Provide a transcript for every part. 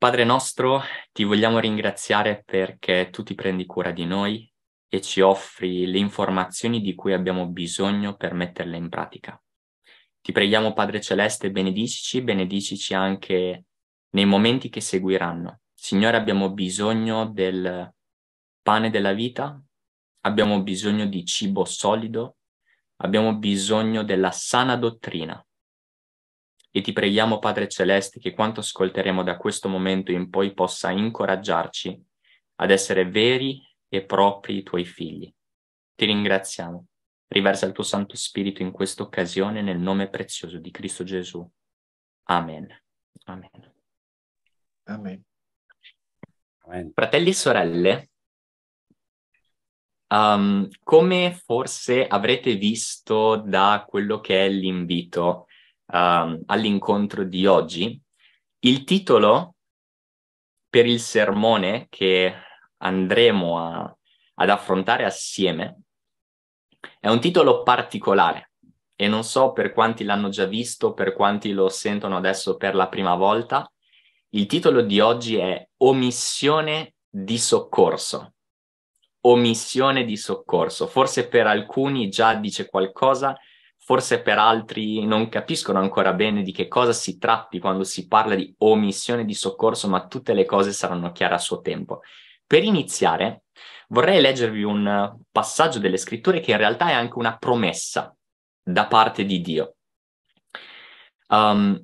Padre nostro, ti vogliamo ringraziare perché tu ti prendi cura di noi e ci offri le informazioni di cui abbiamo bisogno per metterle in pratica. Ti preghiamo, Padre Celeste, benedicici, benedicici anche nei momenti che seguiranno. Signore, abbiamo bisogno del pane della vita, abbiamo bisogno di cibo solido, abbiamo bisogno della sana dottrina e ti preghiamo, Padre Celeste, che quanto ascolteremo da questo momento in poi possa incoraggiarci ad essere veri e propri tuoi figli. Ti ringraziamo. Riversa il tuo Santo Spirito in questa occasione nel nome prezioso di Cristo Gesù. Amen. Amen. Amen. Amen. Fratelli e sorelle, um, come forse avrete visto da quello che è l'invito, uh, all'incontro di oggi. Il titolo per il sermone che andremo a, ad affrontare assieme è un titolo particolare e non so per quanti l'hanno già visto, per quanti lo sentono adesso per la prima volta. Il titolo di oggi è Omissione di soccorso. Omissione di soccorso. Forse per alcuni già dice qualcosa, forse per altri non capiscono ancora bene di che cosa si tratti quando si parla di omissione di soccorso, ma tutte le cose saranno chiare a suo tempo. Per iniziare, vorrei leggervi un passaggio delle scritture che in realtà è anche una promessa da parte di Dio. Um,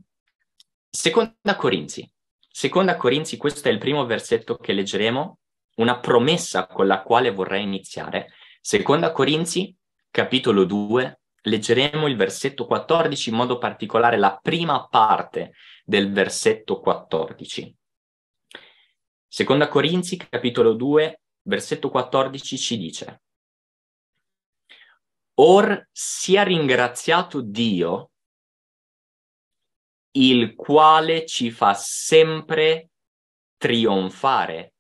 seconda Corinzi, seconda Corinzi, questo è il primo versetto che leggeremo, una promessa con la quale vorrei iniziare. Seconda Corinzi, capitolo 2, leggeremo il versetto 14, in modo particolare la prima parte del versetto 14. Seconda Corinzi, capitolo 2, versetto 14 ci dice Or sia ringraziato Dio, il quale ci fa sempre trionfare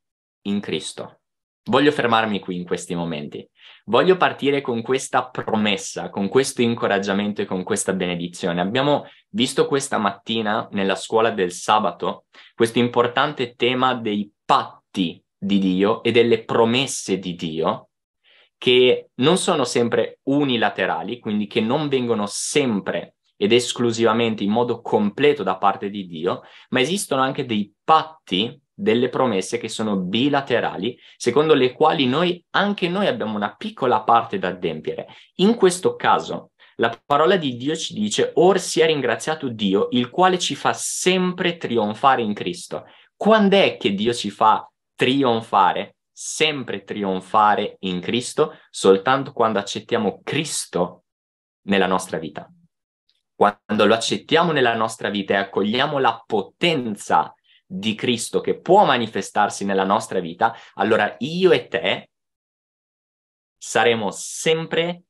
in Cristo. Voglio fermarmi qui in questi momenti. Voglio partire con questa promessa, con questo incoraggiamento e con questa benedizione. Abbiamo visto questa mattina nella scuola del sabato questo importante tema dei patti di Dio e delle promesse di Dio che non sono sempre unilaterali, quindi che non vengono sempre ed esclusivamente in modo completo da parte di Dio, ma esistono anche dei patti delle promesse che sono bilaterali, secondo le quali noi, anche noi abbiamo una piccola parte da adempiere. In questo caso, la parola di Dio ci dice, or sia ringraziato Dio, il quale ci fa sempre trionfare in Cristo. Quando è che Dio ci fa trionfare? Sempre trionfare in Cristo, soltanto quando accettiamo Cristo nella nostra vita. Quando lo accettiamo nella nostra vita e accogliamo la potenza di Cristo che può manifestarsi nella nostra vita, allora io e te saremo sempre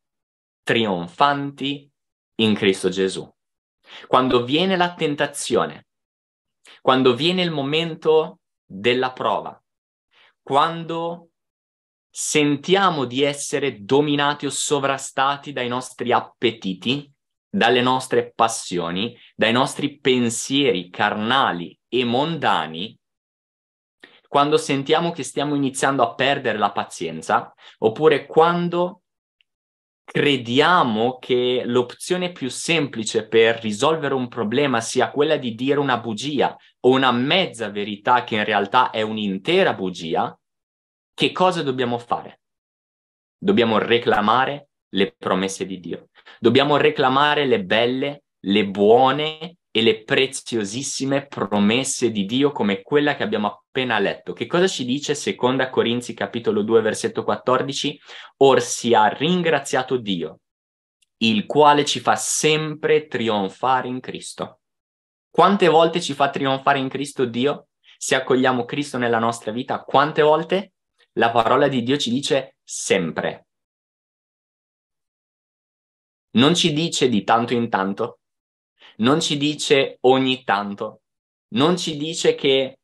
trionfanti in Cristo Gesù. Quando viene la tentazione, quando viene il momento della prova, quando sentiamo di essere dominati o sovrastati dai nostri appetiti, dalle nostre passioni, dai nostri pensieri carnali e mondani, quando sentiamo che stiamo iniziando a perdere la pazienza, oppure quando crediamo che l'opzione più semplice per risolvere un problema sia quella di dire una bugia o una mezza verità che in realtà è un'intera bugia, che cosa dobbiamo fare? Dobbiamo reclamare le promesse di Dio, dobbiamo reclamare le belle, le buone e le preziosissime promesse di Dio come quella che abbiamo appena letto. Che cosa ci dice seconda Corinzi capitolo 2 versetto 14? Or si ha ringraziato Dio, il quale ci fa sempre trionfare in Cristo. Quante volte ci fa trionfare in Cristo Dio? Se accogliamo Cristo nella nostra vita, quante volte? La parola di Dio ci dice sempre. Non ci dice di tanto in tanto, non ci dice ogni tanto, non ci dice che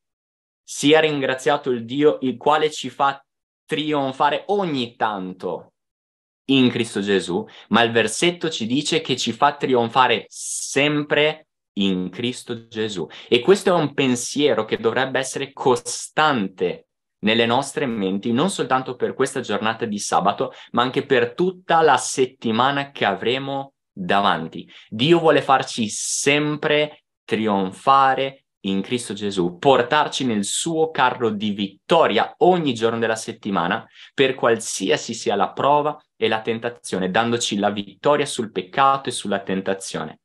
sia ringraziato il Dio il quale ci fa trionfare ogni tanto in Cristo Gesù, ma il versetto ci dice che ci fa trionfare sempre in Cristo Gesù. E questo è un pensiero che dovrebbe essere costante nelle nostre menti, non soltanto per questa giornata di sabato, ma anche per tutta la settimana che avremo davanti. Dio vuole farci sempre trionfare in Cristo Gesù, portarci nel suo carro di vittoria ogni giorno della settimana per qualsiasi sia la prova e la tentazione, dandoci la vittoria sul peccato e sulla tentazione.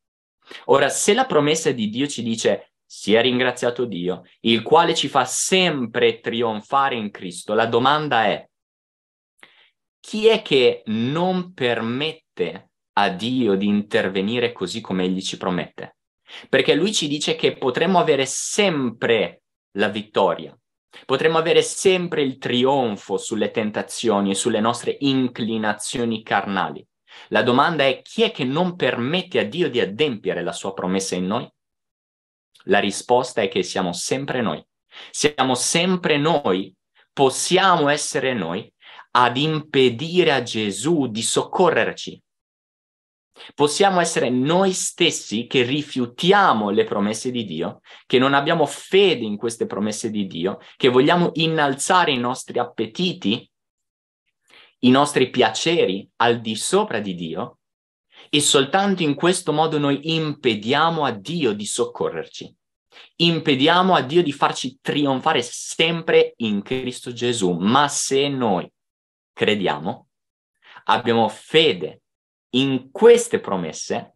Ora, se la promessa di Dio ci dice sia ringraziato Dio, il quale ci fa sempre trionfare in Cristo, la domanda è chi è che non permette a Dio di intervenire così come Egli ci promette. Perché Lui ci dice che potremmo avere sempre la vittoria, potremmo avere sempre il trionfo sulle tentazioni e sulle nostre inclinazioni carnali. La domanda è chi è che non permette a Dio di adempiere la sua promessa in noi? La risposta è che siamo sempre noi. Siamo sempre noi, possiamo essere noi ad impedire a Gesù di soccorrerci, Possiamo essere noi stessi che rifiutiamo le promesse di Dio, che non abbiamo fede in queste promesse di Dio, che vogliamo innalzare i nostri appetiti, i nostri piaceri al di sopra di Dio e soltanto in questo modo noi impediamo a Dio di soccorrerci. Impediamo a Dio di farci trionfare sempre in Cristo Gesù, ma se noi crediamo, abbiamo fede in queste promesse,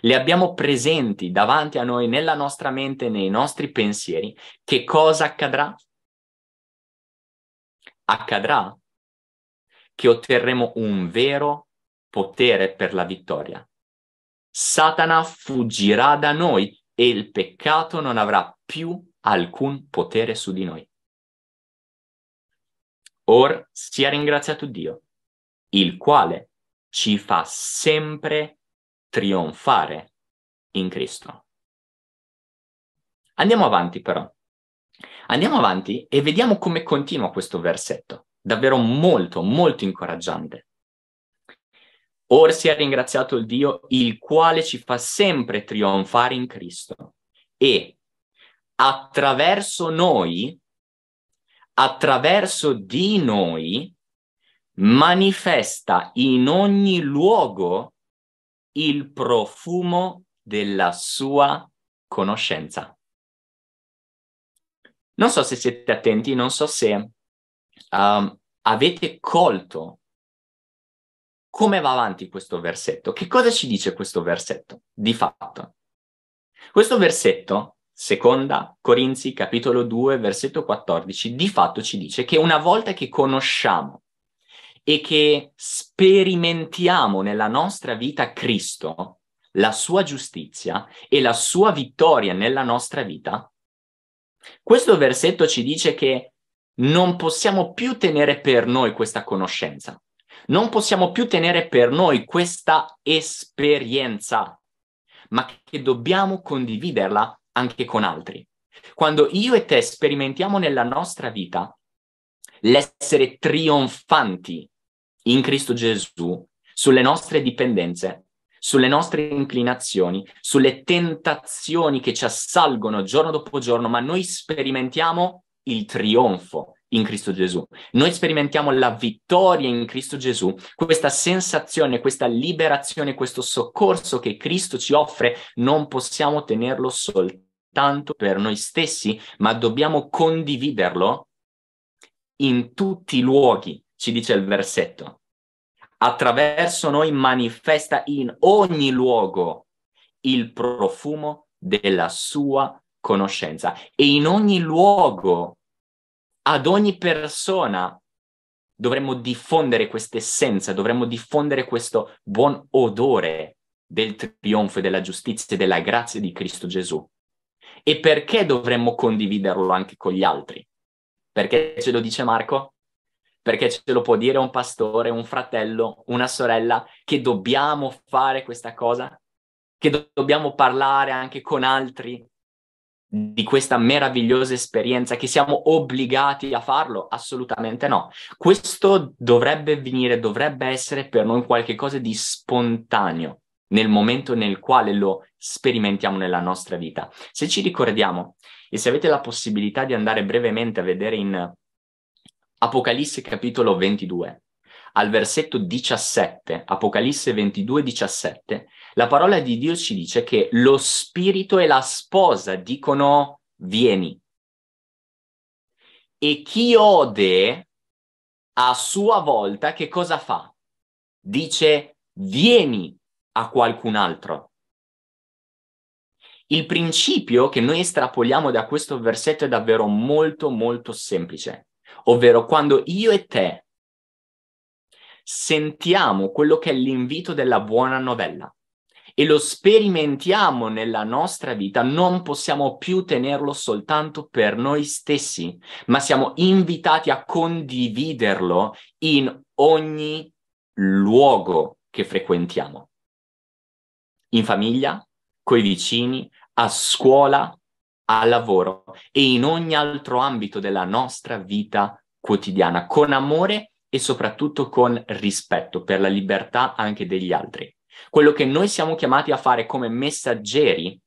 le abbiamo presenti davanti a noi nella nostra mente, nei nostri pensieri, che cosa accadrà? Accadrà che otterremo un vero potere per la vittoria. Satana fuggirà da noi e il peccato non avrà più alcun potere su di noi. Or sia ringraziato Dio, il quale ci fa sempre trionfare in Cristo. Andiamo avanti però. Andiamo avanti e vediamo come continua questo versetto, davvero molto, molto incoraggiante. Or si è ringraziato il Dio, il quale ci fa sempre trionfare in Cristo e attraverso noi, attraverso di noi, manifesta in ogni luogo il profumo della sua conoscenza. Non so se siete attenti, non so se um, avete colto come va avanti questo versetto. Che cosa ci dice questo versetto? Di fatto, questo versetto, seconda Corinzi capitolo 2, versetto 14, di fatto ci dice che una volta che conosciamo e che sperimentiamo nella nostra vita Cristo, la sua giustizia e la sua vittoria nella nostra vita, questo versetto ci dice che non possiamo più tenere per noi questa conoscenza, non possiamo più tenere per noi questa esperienza, ma che dobbiamo condividerla anche con altri. Quando io e te sperimentiamo nella nostra vita l'essere trionfanti in Cristo Gesù sulle nostre dipendenze, sulle nostre inclinazioni, sulle tentazioni che ci assalgono giorno dopo giorno, ma noi sperimentiamo il trionfo in Cristo Gesù. Noi sperimentiamo la vittoria in Cristo Gesù, questa sensazione, questa liberazione, questo soccorso che Cristo ci offre, non possiamo tenerlo soltanto per noi stessi, ma dobbiamo condividerlo in tutti i luoghi ci dice il versetto, attraverso noi manifesta in ogni luogo il profumo della sua conoscenza e in ogni luogo, ad ogni persona, dovremmo diffondere questa essenza, dovremmo diffondere questo buon odore del trionfo e della giustizia e della grazia di Cristo Gesù. E perché dovremmo condividerlo anche con gli altri? Perché ce lo dice Marco? perché ce lo può dire un pastore, un fratello, una sorella, che dobbiamo fare questa cosa, che do- dobbiamo parlare anche con altri di questa meravigliosa esperienza, che siamo obbligati a farlo? Assolutamente no. Questo dovrebbe venire, dovrebbe essere per noi qualcosa di spontaneo nel momento nel quale lo sperimentiamo nella nostra vita. Se ci ricordiamo e se avete la possibilità di andare brevemente a vedere in Apocalisse capitolo 22. Al versetto 17, Apocalisse 22, 17, la parola di Dio ci dice che lo spirito e la sposa dicono vieni. E chi ode a sua volta che cosa fa? Dice vieni a qualcun altro. Il principio che noi estrapoliamo da questo versetto è davvero molto molto semplice ovvero quando io e te sentiamo quello che è l'invito della buona novella e lo sperimentiamo nella nostra vita, non possiamo più tenerlo soltanto per noi stessi, ma siamo invitati a condividerlo in ogni luogo che frequentiamo. In famiglia, coi vicini, a scuola, al lavoro e in ogni altro ambito della nostra vita quotidiana, con amore e soprattutto con rispetto per la libertà anche degli altri. Quello che noi siamo chiamati a fare come messaggeri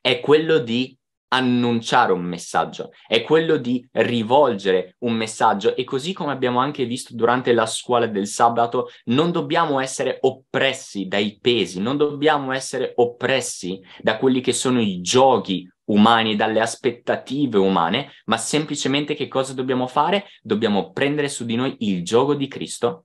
è quello di annunciare un messaggio, è quello di rivolgere un messaggio e così come abbiamo anche visto durante la scuola del sabato, non dobbiamo essere oppressi dai pesi, non dobbiamo essere oppressi da quelli che sono i giochi umani, dalle aspettative umane, ma semplicemente che cosa dobbiamo fare? Dobbiamo prendere su di noi il gioco di Cristo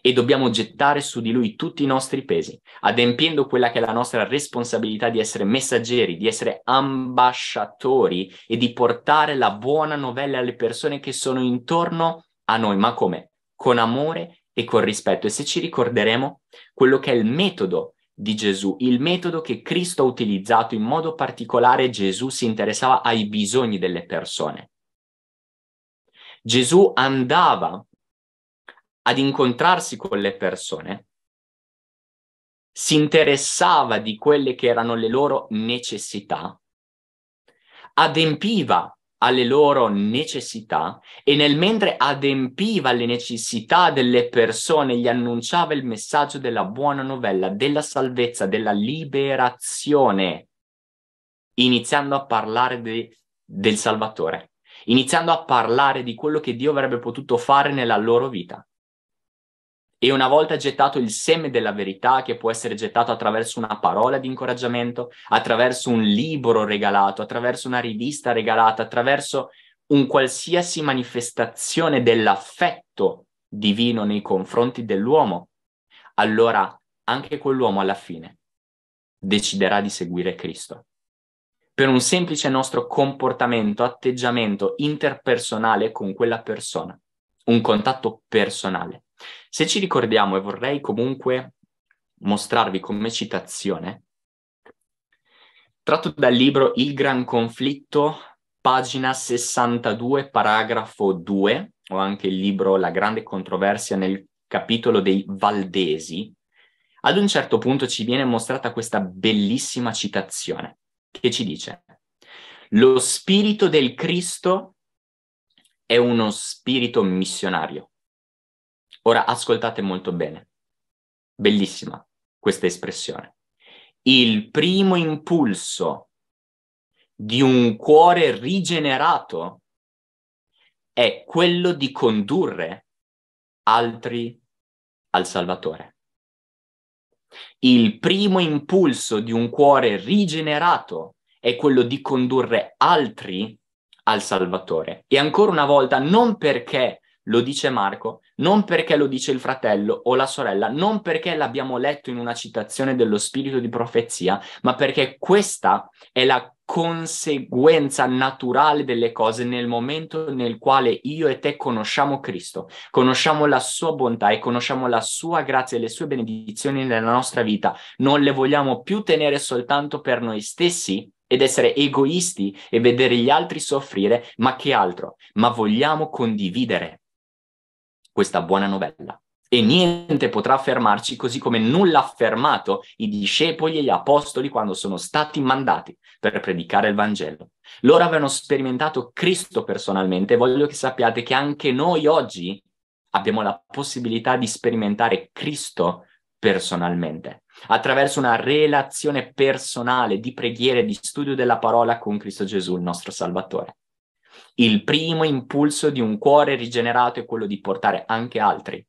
e dobbiamo gettare su di lui tutti i nostri pesi, adempiendo quella che è la nostra responsabilità di essere messaggeri, di essere ambasciatori e di portare la buona novella alle persone che sono intorno a noi. Ma come? Con amore e con rispetto. E se ci ricorderemo quello che è il metodo di Gesù, il metodo che Cristo ha utilizzato, in modo particolare Gesù si interessava ai bisogni delle persone. Gesù andava ad incontrarsi con le persone, si interessava di quelle che erano le loro necessità, adempiva alle loro necessità e nel mentre adempiva alle necessità delle persone gli annunciava il messaggio della buona novella, della salvezza, della liberazione, iniziando a parlare de- del Salvatore, iniziando a parlare di quello che Dio avrebbe potuto fare nella loro vita e una volta gettato il seme della verità, che può essere gettato attraverso una parola di incoraggiamento, attraverso un libro regalato, attraverso una rivista regalata, attraverso un qualsiasi manifestazione dell'affetto divino nei confronti dell'uomo, allora anche quell'uomo alla fine deciderà di seguire Cristo. Per un semplice nostro comportamento, atteggiamento interpersonale con quella persona, un contatto personale se ci ricordiamo e vorrei comunque mostrarvi come citazione, tratto dal libro Il Gran Conflitto, pagina 62, paragrafo 2, o anche il libro La Grande Controversia nel capitolo dei Valdesi, ad un certo punto ci viene mostrata questa bellissima citazione che ci dice lo spirito del Cristo è uno spirito missionario. Ora ascoltate molto bene. Bellissima questa espressione. Il primo impulso di un cuore rigenerato è quello di condurre altri al Salvatore. Il primo impulso di un cuore rigenerato è quello di condurre altri al Salvatore. E ancora una volta, non perché lo dice Marco, non perché lo dice il fratello o la sorella, non perché l'abbiamo letto in una citazione dello spirito di profezia, ma perché questa è la conseguenza naturale delle cose nel momento nel quale io e te conosciamo Cristo, conosciamo la sua bontà e conosciamo la sua grazia e le sue benedizioni nella nostra vita. Non le vogliamo più tenere soltanto per noi stessi, ed essere egoisti e vedere gli altri soffrire, ma che altro? Ma vogliamo condividere questa buona novella. E niente potrà fermarci, così come nulla ha fermato i discepoli e gli apostoli quando sono stati mandati per predicare il Vangelo. Loro avevano sperimentato Cristo personalmente e voglio che sappiate che anche noi oggi abbiamo la possibilità di sperimentare Cristo personalmente, attraverso una relazione personale di preghiere, di studio della parola con Cristo Gesù, il nostro Salvatore il primo impulso di un cuore rigenerato è quello di portare anche altri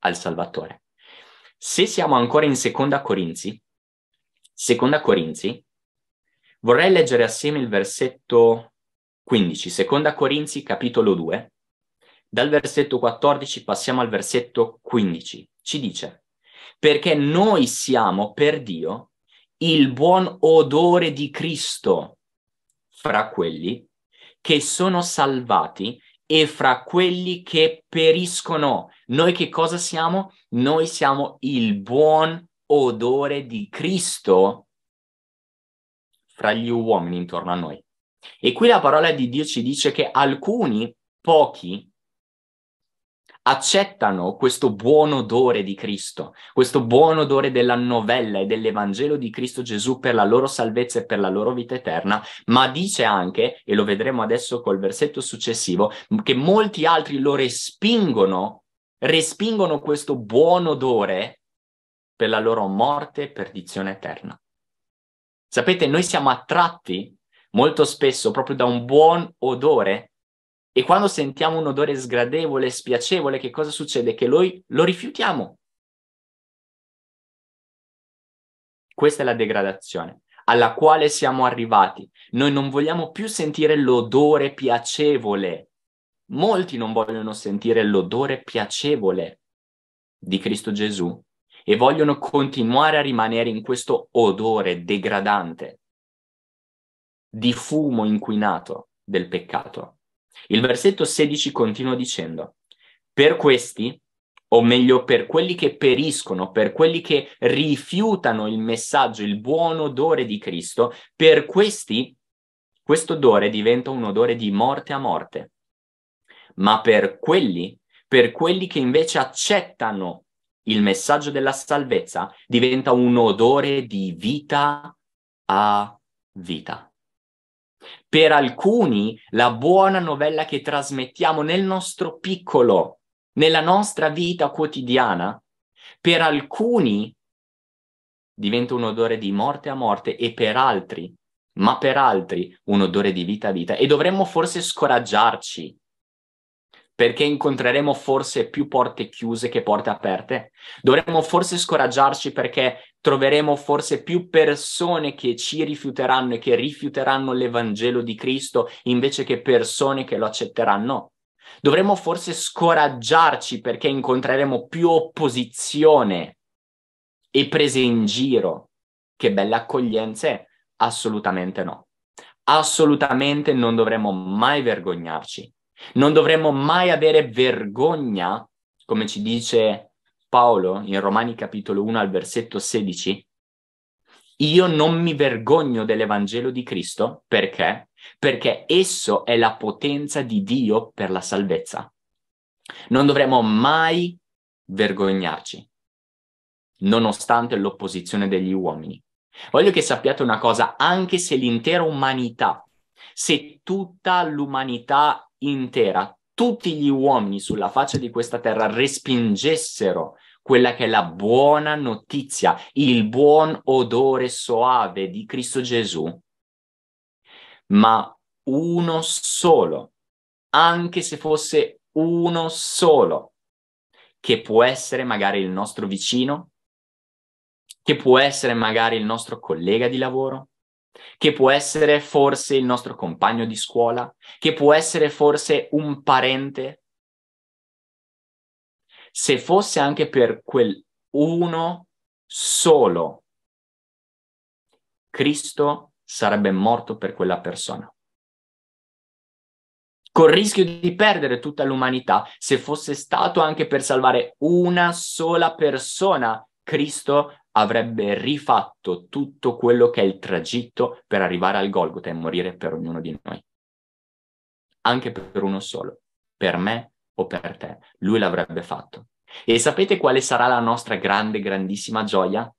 al Salvatore. Se siamo ancora in Seconda Corinzi, Seconda Corinzi, vorrei leggere assieme il versetto 15, Seconda Corinzi capitolo 2. Dal versetto 14 passiamo al versetto 15. Ci dice, perché noi siamo per Dio il buon odore di Cristo fra quelli che sono salvati e fra quelli che periscono. Noi che cosa siamo? Noi siamo il buon odore di Cristo fra gli uomini intorno a noi. E qui la parola di Dio ci dice che alcuni, pochi, accettano questo buon odore di Cristo, questo buon odore della novella e dell'Evangelo di Cristo Gesù per la loro salvezza e per la loro vita eterna, ma dice anche, e lo vedremo adesso col versetto successivo, che molti altri lo respingono, respingono questo buon odore per la loro morte e perdizione eterna. Sapete, noi siamo attratti molto spesso proprio da un buon odore e quando sentiamo un odore sgradevole, spiacevole, che cosa succede? Che noi lo rifiutiamo. Questa è la degradazione alla quale siamo arrivati. Noi non vogliamo più sentire l'odore piacevole. Molti non vogliono sentire l'odore piacevole di Cristo Gesù e vogliono continuare a rimanere in questo odore degradante di fumo inquinato del peccato. Il versetto 16 continua dicendo, per questi, o meglio per quelli che periscono, per quelli che rifiutano il messaggio, il buon odore di Cristo, per questi questo odore diventa un odore di morte a morte. Ma per quelli, per quelli che invece accettano il messaggio della salvezza, diventa un odore di vita a vita. Per alcuni la buona novella che trasmettiamo nel nostro piccolo, nella nostra vita quotidiana, per alcuni diventa un odore di morte a morte e per altri, ma per altri un odore di vita a vita. E dovremmo forse scoraggiarci perché incontreremo forse più porte chiuse che porte aperte. Dovremmo forse scoraggiarci perché troveremo forse più persone che ci rifiuteranno e che rifiuteranno l'Evangelo di Cristo invece che persone che lo accetteranno. Dovremmo forse scoraggiarci perché incontreremo più opposizione e prese in giro. Che belle accoglienze? Assolutamente no. Assolutamente non dovremmo mai vergognarci non dovremmo mai avere vergogna, come ci dice Paolo in Romani capitolo 1 al versetto 16. Io non mi vergogno dell'Evangelo di Cristo perché? Perché esso è la potenza di Dio per la salvezza. Non dovremmo mai vergognarci, nonostante l'opposizione degli uomini. Voglio che sappiate una cosa, anche se l'intera umanità, se tutta l'umanità intera tutti gli uomini sulla faccia di questa terra respingessero quella che è la buona notizia, il buon odore soave di Cristo Gesù, ma uno solo, anche se fosse uno solo, che può essere magari il nostro vicino, che può essere magari il nostro collega di lavoro, che può essere forse il nostro compagno di scuola, che può essere forse un parente. Se fosse anche per quel uno solo, Cristo sarebbe morto per quella persona. Col rischio di perdere tutta l'umanità, se fosse stato anche per salvare una sola persona, Cristo avrebbe rifatto tutto quello che è il tragitto per arrivare al Golgotha e morire per ognuno di noi. Anche per uno solo, per me o per te. Lui l'avrebbe fatto. E sapete quale sarà la nostra grande, grandissima gioia?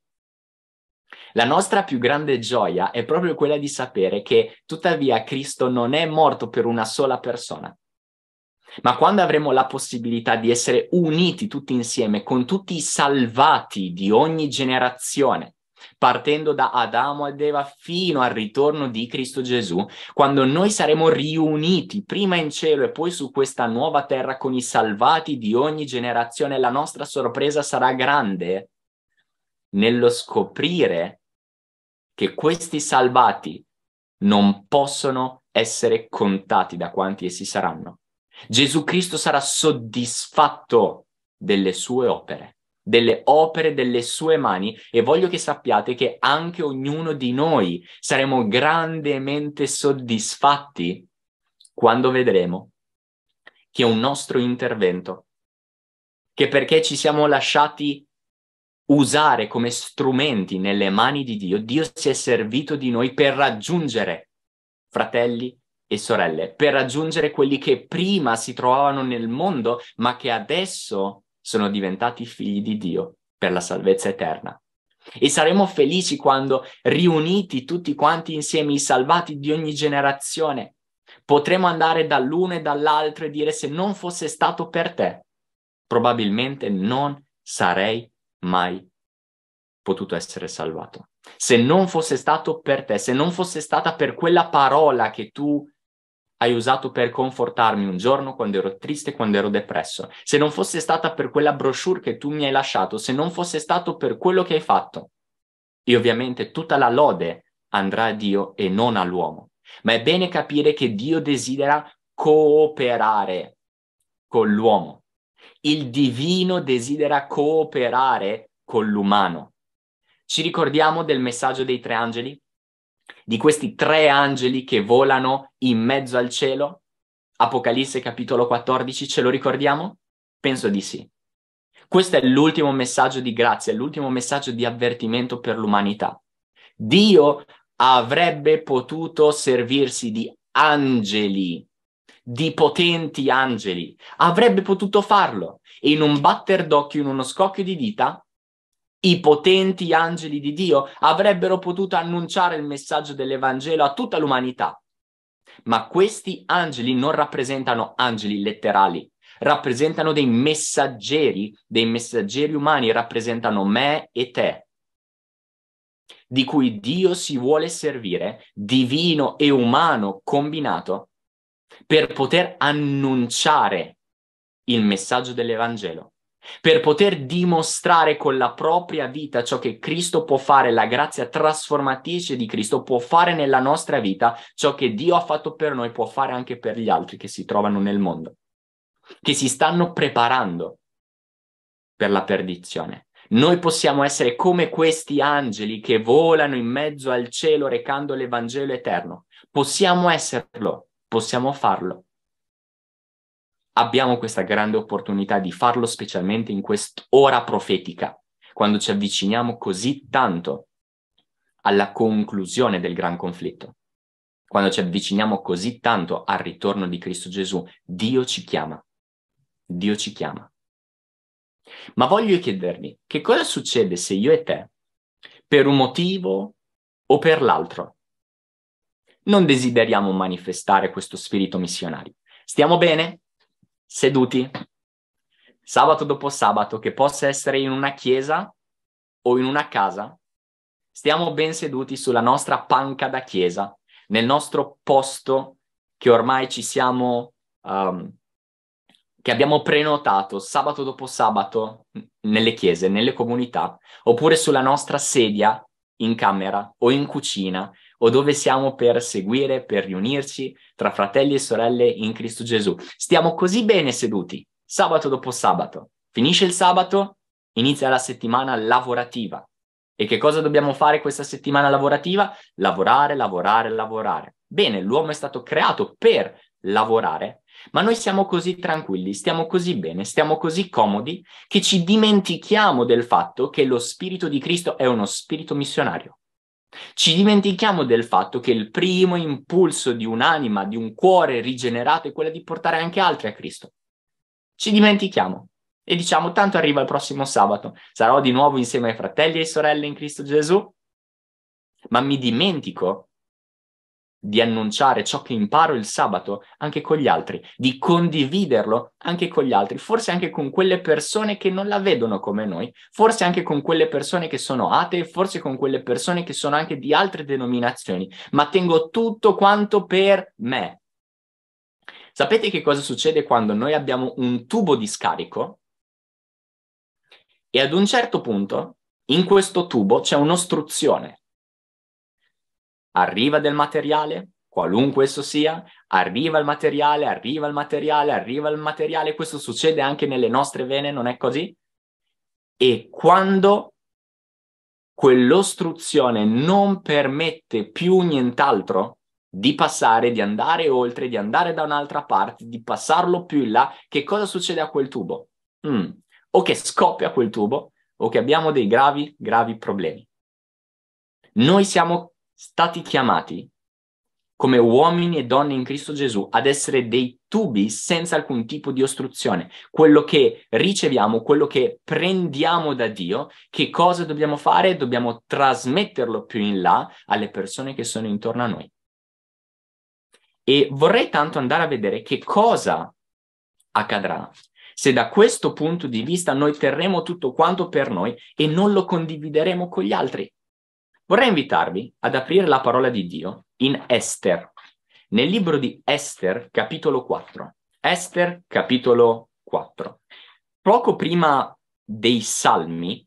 La nostra più grande gioia è proprio quella di sapere che tuttavia Cristo non è morto per una sola persona, ma quando avremo la possibilità di essere uniti tutti insieme con tutti i salvati di ogni generazione, partendo da Adamo ed Eva fino al ritorno di Cristo Gesù, quando noi saremo riuniti prima in cielo e poi su questa nuova terra con i salvati di ogni generazione, la nostra sorpresa sarà grande nello scoprire che questi salvati non possono essere contati da quanti essi saranno. Gesù Cristo sarà soddisfatto delle sue opere, delle opere delle sue mani e voglio che sappiate che anche ognuno di noi saremo grandemente soddisfatti quando vedremo che un nostro intervento, che perché ci siamo lasciati usare come strumenti nelle mani di Dio, Dio si è servito di noi per raggiungere, fratelli e sorelle per raggiungere quelli che prima si trovavano nel mondo, ma che adesso sono diventati figli di Dio per la salvezza eterna. E saremo felici quando, riuniti tutti quanti insieme, i salvati di ogni generazione, potremo andare dall'uno e dall'altro e dire se non fosse stato per te, probabilmente non sarei mai potuto essere salvato. Se non fosse stato per te, se non fosse stata per quella parola che tu hai hai usato per confortarmi un giorno quando ero triste, quando ero depresso. Se non fosse stata per quella brochure che tu mi hai lasciato, se non fosse stato per quello che hai fatto. E ovviamente tutta la lode andrà a Dio e non all'uomo. Ma è bene capire che Dio desidera cooperare con l'uomo. Il divino desidera cooperare con l'umano. Ci ricordiamo del messaggio dei tre angeli? di questi tre angeli che volano in mezzo al cielo? Apocalisse capitolo 14, ce lo ricordiamo? Penso di sì. Questo è l'ultimo messaggio di grazia, l'ultimo messaggio di avvertimento per l'umanità. Dio avrebbe potuto servirsi di angeli, di potenti angeli, avrebbe potuto farlo e in un batter d'occhio, in uno scoccio di dita, i potenti angeli di Dio avrebbero potuto annunciare il messaggio dell'Evangelo a tutta l'umanità. Ma questi angeli non rappresentano angeli letterali, rappresentano dei messaggeri, dei messaggeri umani, rappresentano me e te, di cui Dio si vuole servire, divino e umano combinato, per poter annunciare il messaggio dell'Evangelo per poter dimostrare con la propria vita ciò che Cristo può fare, la grazia trasformatrice di Cristo può fare nella nostra vita, ciò che Dio ha fatto per noi può fare anche per gli altri che si trovano nel mondo, che si stanno preparando per la perdizione. Noi possiamo essere come questi angeli che volano in mezzo al cielo recando l'Evangelo eterno. Possiamo esserlo, possiamo farlo abbiamo questa grande opportunità di farlo specialmente in quest'ora profetica, quando ci avviciniamo così tanto alla conclusione del gran conflitto. Quando ci avviciniamo così tanto al ritorno di Cristo Gesù, Dio ci chiama. Dio ci chiama. Ma voglio chiedervi, che cosa succede se io e te, per un motivo o per l'altro, non desideriamo manifestare questo spirito missionario? Stiamo bene? seduti, sabato dopo sabato, che possa essere in una chiesa o in una casa, stiamo ben seduti sulla nostra panca da chiesa, nel nostro posto che ormai ci siamo, um, che abbiamo prenotato sabato dopo sabato nelle chiese, nelle comunità, oppure sulla nostra sedia in camera o in cucina, o dove siamo per seguire, per riunirci tra fratelli e sorelle in Cristo Gesù. Stiamo così bene seduti, sabato dopo sabato. Finisce il sabato, inizia la settimana lavorativa. E che cosa dobbiamo fare questa settimana lavorativa? Lavorare, lavorare, lavorare. Bene, l'uomo è stato creato per lavorare, ma noi siamo così tranquilli, stiamo così bene, stiamo così comodi che ci dimentichiamo del fatto che lo spirito di Cristo è uno spirito missionario. Ci dimentichiamo del fatto che il primo impulso di un'anima, di un cuore rigenerato è quello di portare anche altri a Cristo. Ci dimentichiamo e diciamo tanto arriva il prossimo sabato, sarò di nuovo insieme ai fratelli e sorelle in Cristo Gesù, ma mi dimentico di annunciare ciò che imparo il sabato anche con gli altri, di condividerlo anche con gli altri, forse anche con quelle persone che non la vedono come noi, forse anche con quelle persone che sono atee, forse con quelle persone che sono anche di altre denominazioni, ma tengo tutto quanto per me. Sapete che cosa succede quando noi abbiamo un tubo di scarico e ad un certo punto in questo tubo c'è un'ostruzione? arriva del materiale, qualunque esso sia, arriva il materiale, arriva il materiale, arriva il materiale, questo succede anche nelle nostre vene, non è così? E quando quell'ostruzione non permette più nient'altro di passare, di andare oltre, di andare da un'altra parte, di passarlo più in là, che cosa succede a quel tubo? Mm. O che scoppia quel tubo o che abbiamo dei gravi, gravi problemi. Noi siamo stati chiamati come uomini e donne in Cristo Gesù ad essere dei tubi senza alcun tipo di ostruzione. Quello che riceviamo, quello che prendiamo da Dio, che cosa dobbiamo fare? Dobbiamo trasmetterlo più in là alle persone che sono intorno a noi. E vorrei tanto andare a vedere che cosa accadrà se da questo punto di vista noi terremo tutto quanto per noi e non lo condivideremo con gli altri. Vorrei invitarvi ad aprire la parola di Dio in Esther, nel libro di Esther, capitolo 4. Esther, capitolo 4. Poco prima dei Salmi,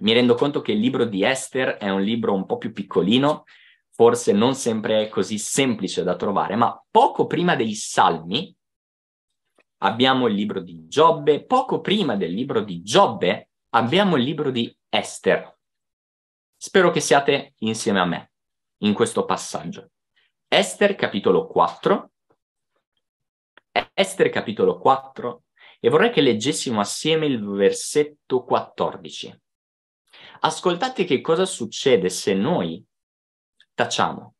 mi rendo conto che il libro di Esther è un libro un po' più piccolino, forse non sempre è così semplice da trovare, ma poco prima dei Salmi abbiamo il libro di Giobbe, poco prima del libro di Giobbe abbiamo il libro di Esther. Spero che siate insieme a me in questo passaggio. Ester capitolo 4. Ester capitolo 4 e vorrei che leggessimo assieme il versetto 14. Ascoltate che cosa succede se noi tacciamo,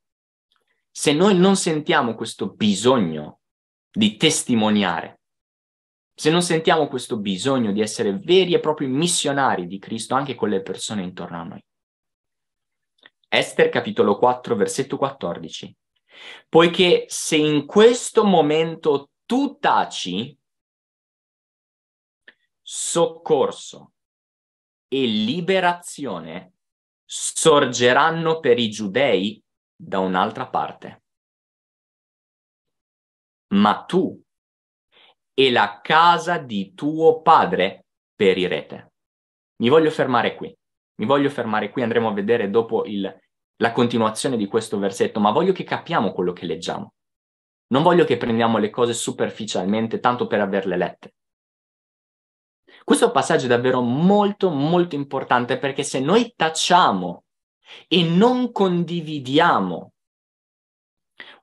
se noi non sentiamo questo bisogno di testimoniare, se non sentiamo questo bisogno di essere veri e propri missionari di Cristo anche con le persone intorno a noi. Ester capitolo 4 versetto 14. Poiché se in questo momento tu taci, soccorso e liberazione sorgeranno per i giudei da un'altra parte. Ma tu e la casa di tuo padre perirete. Mi voglio fermare qui. Mi voglio fermare qui, andremo a vedere dopo il la continuazione di questo versetto, ma voglio che capiamo quello che leggiamo. Non voglio che prendiamo le cose superficialmente tanto per averle lette. Questo passaggio è davvero molto, molto importante perché se noi tacciamo e non condividiamo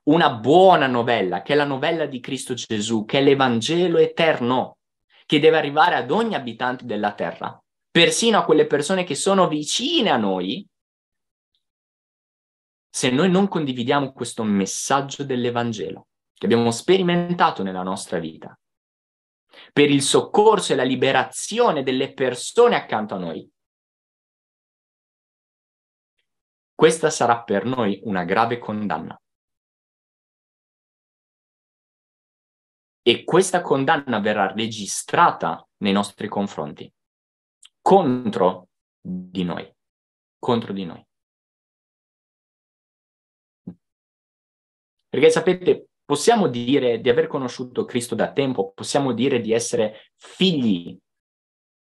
una buona novella, che è la novella di Cristo Gesù, che è l'Evangelo eterno, che deve arrivare ad ogni abitante della terra, persino a quelle persone che sono vicine a noi, se noi non condividiamo questo messaggio dell'Evangelo che abbiamo sperimentato nella nostra vita, per il soccorso e la liberazione delle persone accanto a noi, questa sarà per noi una grave condanna. E questa condanna verrà registrata nei nostri confronti, contro di noi, contro di noi. Perché sapete, possiamo dire di aver conosciuto Cristo da tempo, possiamo dire di essere figli,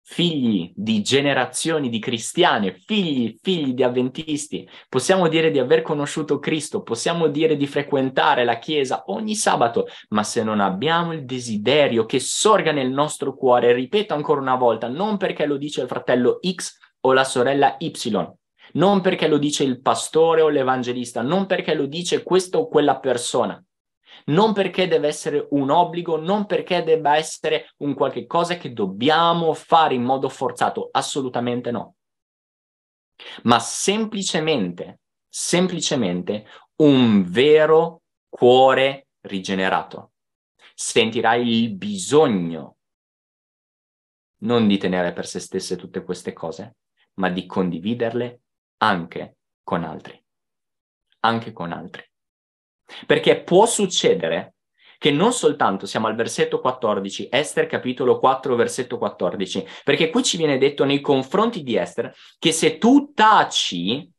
figli di generazioni di cristiane, figli, figli di avventisti, possiamo dire di aver conosciuto Cristo, possiamo dire di frequentare la Chiesa ogni sabato, ma se non abbiamo il desiderio che sorga nel nostro cuore, ripeto ancora una volta, non perché lo dice il fratello X o la sorella Y, non perché lo dice il pastore o l'evangelista, non perché lo dice questa o quella persona, non perché deve essere un obbligo, non perché debba essere un qualche cosa che dobbiamo fare in modo forzato, assolutamente no. Ma semplicemente, semplicemente un vero cuore rigenerato. Sentirai il bisogno non di tenere per se stesse tutte queste cose, ma di condividerle anche con altri. Anche con altri. Perché può succedere che non soltanto siamo al versetto 14, Esther capitolo 4, versetto 14, perché qui ci viene detto nei confronti di Esther che se tu taci,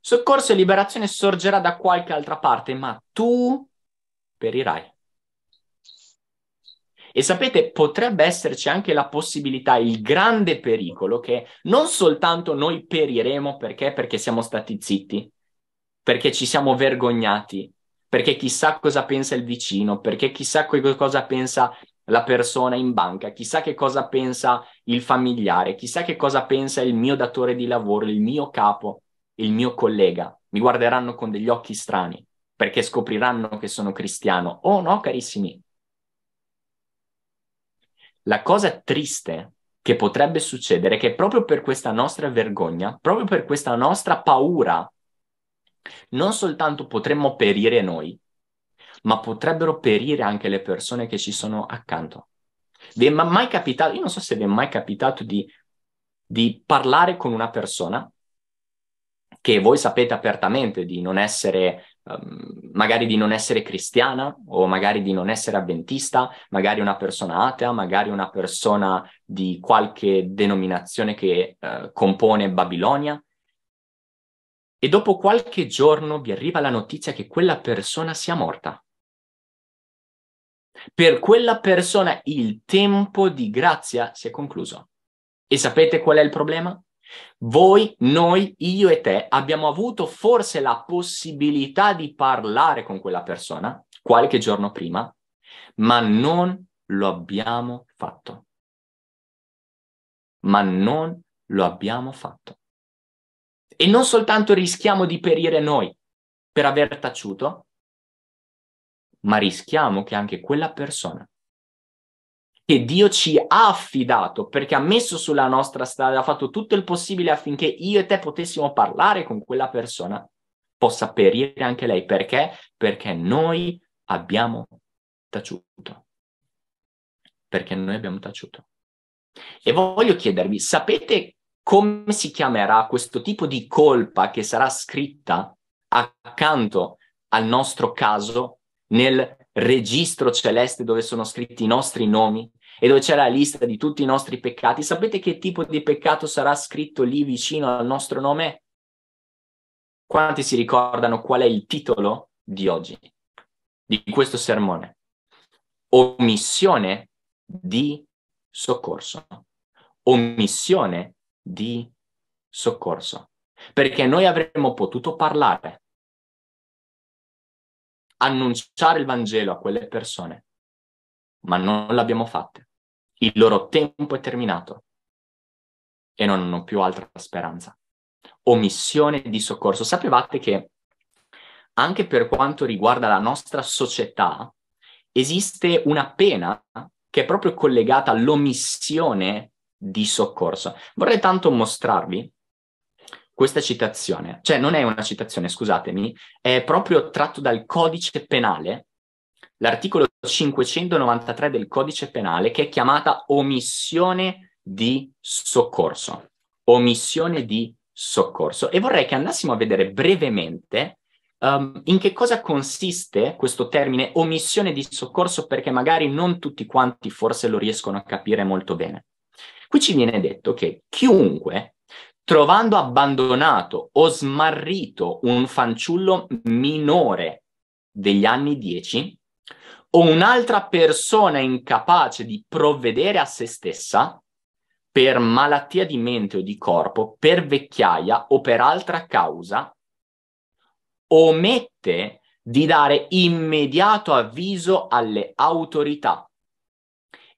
soccorso e liberazione sorgerà da qualche altra parte, ma tu perirai. E sapete, potrebbe esserci anche la possibilità, il grande pericolo che non soltanto noi periremo perché? Perché siamo stati zitti, perché ci siamo vergognati, perché chissà cosa pensa il vicino, perché chissà cosa pensa la persona in banca, chissà che cosa pensa il familiare, chissà che cosa pensa il mio datore di lavoro, il mio capo, il mio collega. Mi guarderanno con degli occhi strani perché scopriranno che sono cristiano. Oh no, carissimi, la cosa triste che potrebbe succedere è che proprio per questa nostra vergogna, proprio per questa nostra paura, non soltanto potremmo perire noi, ma potrebbero perire anche le persone che ci sono accanto. Vi è mai capitato, io non so se vi è mai capitato di, di parlare con una persona che voi sapete apertamente di non essere Ehm, magari di non essere cristiana o magari di non essere avventista, magari una persona atea, magari una persona di qualche denominazione che uh, compone Babilonia. E dopo qualche giorno vi arriva la notizia che quella persona sia morta. Per quella persona il tempo di grazia si è concluso. E sapete qual è il problema? Voi, noi, io e te abbiamo avuto forse la possibilità di parlare con quella persona qualche giorno prima, ma non lo abbiamo fatto. Ma non lo abbiamo fatto. E non soltanto rischiamo di perire noi per aver taciuto, ma rischiamo che anche quella persona che Dio ci ha affidato, perché ha messo sulla nostra strada, ha fatto tutto il possibile affinché io e te potessimo parlare con quella persona, possa perire anche lei. Perché? Perché noi abbiamo taciuto. Perché noi abbiamo taciuto. E voglio chiedervi, sapete come si chiamerà questo tipo di colpa che sarà scritta accanto al nostro caso nel registro celeste dove sono scritti i nostri nomi? e dove c'è la lista di tutti i nostri peccati, sapete che tipo di peccato sarà scritto lì vicino al nostro nome? Quanti si ricordano qual è il titolo di oggi, di questo sermone? Omissione di soccorso. Omissione di soccorso. Perché noi avremmo potuto parlare, annunciare il Vangelo a quelle persone, ma non l'abbiamo fatta. Il loro tempo è terminato e non hanno più altra speranza. Omissione di soccorso. Sapevate che anche per quanto riguarda la nostra società esiste una pena che è proprio collegata all'omissione di soccorso. Vorrei tanto mostrarvi questa citazione, cioè non è una citazione, scusatemi, è proprio tratto dal codice penale l'articolo 593 del codice penale che è chiamata omissione di soccorso. Omissione di soccorso. E vorrei che andassimo a vedere brevemente um, in che cosa consiste questo termine omissione di soccorso perché magari non tutti quanti forse lo riescono a capire molto bene. Qui ci viene detto che chiunque, trovando abbandonato o smarrito un fanciullo minore degli anni 10, o un'altra persona incapace di provvedere a se stessa per malattia di mente o di corpo, per vecchiaia o per altra causa, omette di dare immediato avviso alle autorità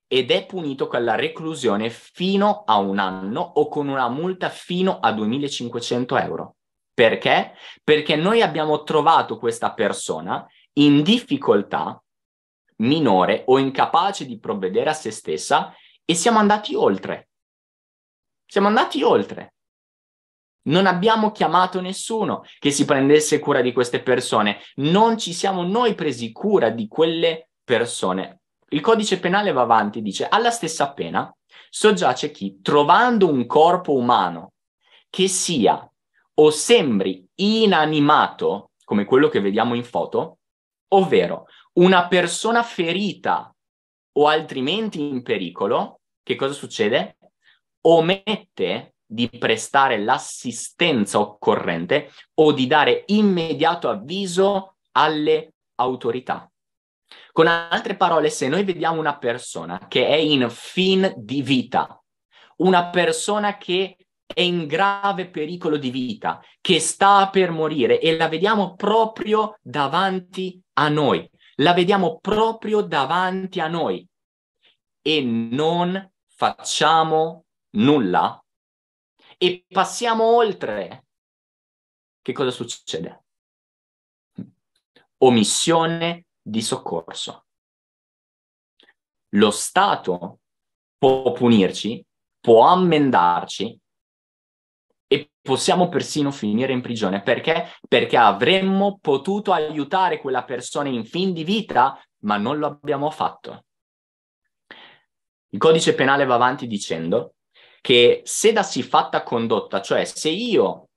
ed è punito con la reclusione fino a un anno o con una multa fino a 2500 euro. Perché? Perché noi abbiamo trovato questa persona in difficoltà minore o incapace di provvedere a se stessa e siamo andati oltre. Siamo andati oltre. Non abbiamo chiamato nessuno che si prendesse cura di queste persone, non ci siamo noi presi cura di quelle persone. Il codice penale va avanti, dice, alla stessa pena soggiace chi, trovando un corpo umano che sia o sembri inanimato, come quello che vediamo in foto, ovvero una persona ferita o altrimenti in pericolo, che cosa succede? Omette di prestare l'assistenza occorrente o di dare immediato avviso alle autorità. Con altre parole, se noi vediamo una persona che è in fin di vita, una persona che è in grave pericolo di vita, che sta per morire e la vediamo proprio davanti a noi, la vediamo proprio davanti a noi e non facciamo nulla e passiamo oltre, che cosa succede? Omissione di soccorso. Lo Stato può punirci, può ammendarci, e possiamo persino finire in prigione. Perché? Perché avremmo potuto aiutare quella persona in fin di vita, ma non lo abbiamo fatto. Il codice penale va avanti dicendo che se da si fatta condotta, cioè se io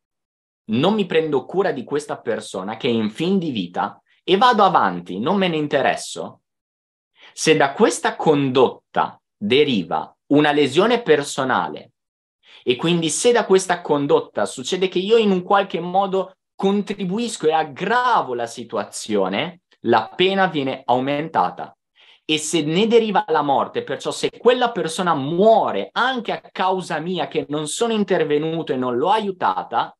non mi prendo cura di questa persona che è in fin di vita e vado avanti, non me ne interesso, se da questa condotta deriva una lesione personale e quindi se da questa condotta succede che io in un qualche modo contribuisco e aggravo la situazione, la pena viene aumentata. E se ne deriva la morte, perciò se quella persona muore anche a causa mia che non sono intervenuto e non l'ho aiutata,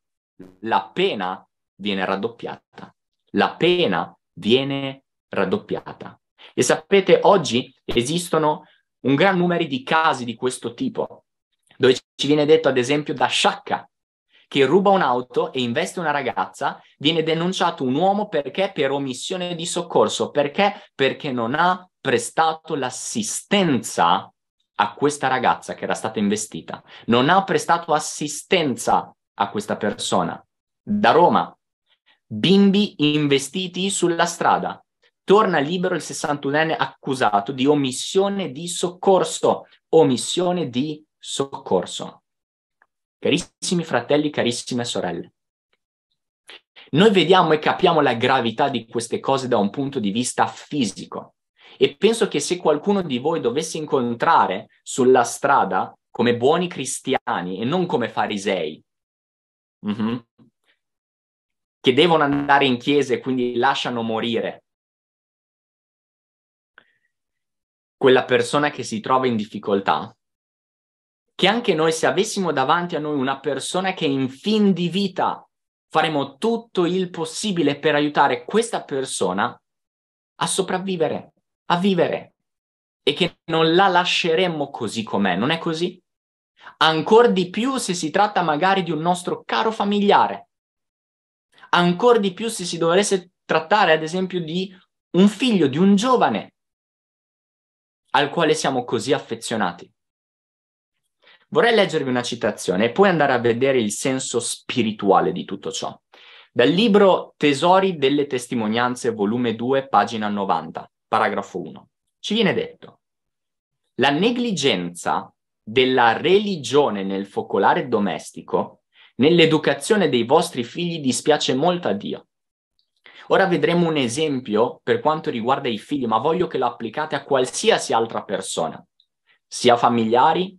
la pena viene raddoppiata. La pena viene raddoppiata. E sapete, oggi esistono un gran numero di casi di questo tipo dove ci viene detto ad esempio da Sciacca che ruba un'auto e investe una ragazza, viene denunciato un uomo perché per omissione di soccorso, perché? Perché non ha prestato l'assistenza a questa ragazza che era stata investita, non ha prestato assistenza a questa persona. Da Roma, bimbi investiti sulla strada, torna libero il 61enne accusato di omissione di soccorso, omissione di soccorso. Carissimi fratelli, carissime sorelle, noi vediamo e capiamo la gravità di queste cose da un punto di vista fisico e penso che se qualcuno di voi dovesse incontrare sulla strada come buoni cristiani e non come farisei, uh-huh, che devono andare in chiesa e quindi lasciano morire quella persona che si trova in difficoltà, che anche noi se avessimo davanti a noi una persona che è in fin di vita, faremo tutto il possibile per aiutare questa persona a sopravvivere, a vivere e che non la lasceremmo così com'è, non è così? Ancora di più se si tratta magari di un nostro caro familiare, ancora di più se si dovesse trattare ad esempio di un figlio, di un giovane al quale siamo così affezionati. Vorrei leggervi una citazione e poi andare a vedere il senso spirituale di tutto ciò. Dal libro Tesori delle testimonianze, volume 2, pagina 90, paragrafo 1. Ci viene detto, la negligenza della religione nel focolare domestico, nell'educazione dei vostri figli dispiace molto a Dio. Ora vedremo un esempio per quanto riguarda i figli, ma voglio che lo applicate a qualsiasi altra persona, sia familiari,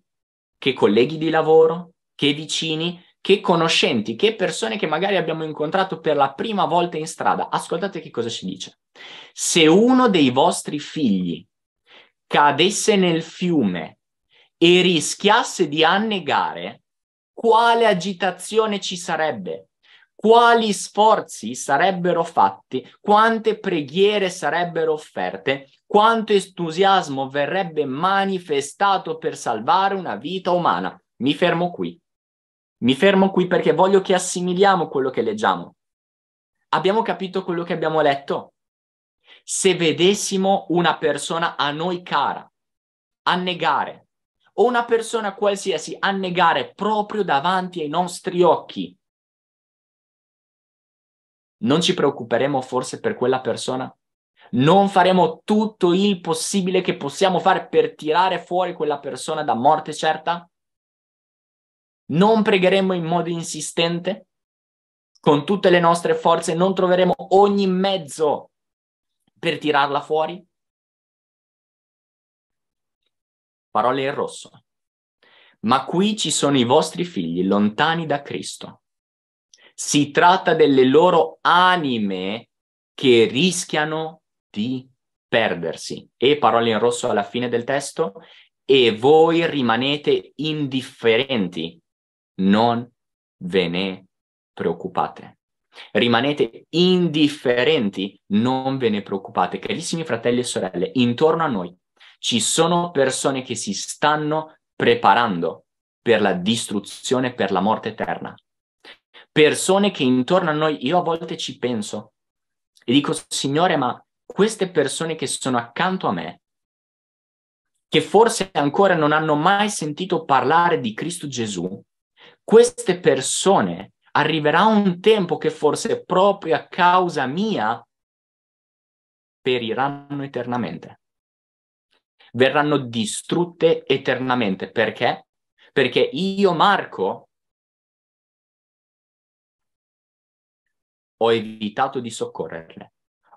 che colleghi di lavoro, che vicini, che conoscenti, che persone che magari abbiamo incontrato per la prima volta in strada. Ascoltate che cosa si dice. Se uno dei vostri figli cadesse nel fiume e rischiasse di annegare, quale agitazione ci sarebbe? quali sforzi sarebbero fatti, quante preghiere sarebbero offerte, quanto entusiasmo verrebbe manifestato per salvare una vita umana. Mi fermo qui. Mi fermo qui perché voglio che assimiliamo quello che leggiamo. Abbiamo capito quello che abbiamo letto? Se vedessimo una persona a noi cara annegare, o una persona qualsiasi annegare proprio davanti ai nostri occhi, non ci preoccuperemo forse per quella persona? Non faremo tutto il possibile che possiamo fare per tirare fuori quella persona da morte certa? Non pregheremo in modo insistente? Con tutte le nostre forze non troveremo ogni mezzo per tirarla fuori? Parole in rosso. Ma qui ci sono i vostri figli lontani da Cristo si tratta delle loro anime che rischiano di perdersi. E parole in rosso alla fine del testo, e voi rimanete indifferenti, non ve ne preoccupate. Rimanete indifferenti, non ve ne preoccupate. Carissimi fratelli e sorelle, intorno a noi ci sono persone che si stanno preparando per la distruzione, per la morte eterna persone che intorno a noi, io a volte ci penso e dico, Signore, ma queste persone che sono accanto a me, che forse ancora non hanno mai sentito parlare di Cristo Gesù, queste persone arriverà un tempo che forse proprio a causa mia periranno eternamente. Verranno distrutte eternamente. Perché? Perché io, Marco, ho evitato di soccorrerle.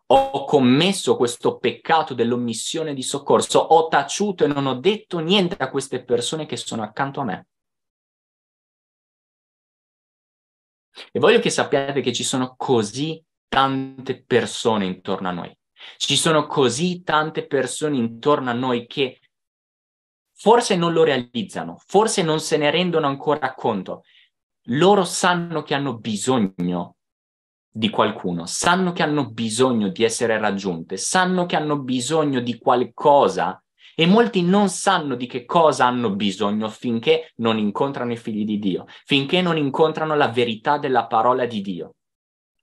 Ho commesso questo peccato dell'omissione di soccorso, ho taciuto e non ho detto niente a queste persone che sono accanto a me. E voglio che sappiate che ci sono così tante persone intorno a noi. Ci sono così tante persone intorno a noi che forse non lo realizzano, forse non se ne rendono ancora conto. Loro sanno che hanno bisogno di qualcuno, sanno che hanno bisogno di essere raggiunte, sanno che hanno bisogno di qualcosa e molti non sanno di che cosa hanno bisogno finché non incontrano i figli di Dio, finché non incontrano la verità della parola di Dio.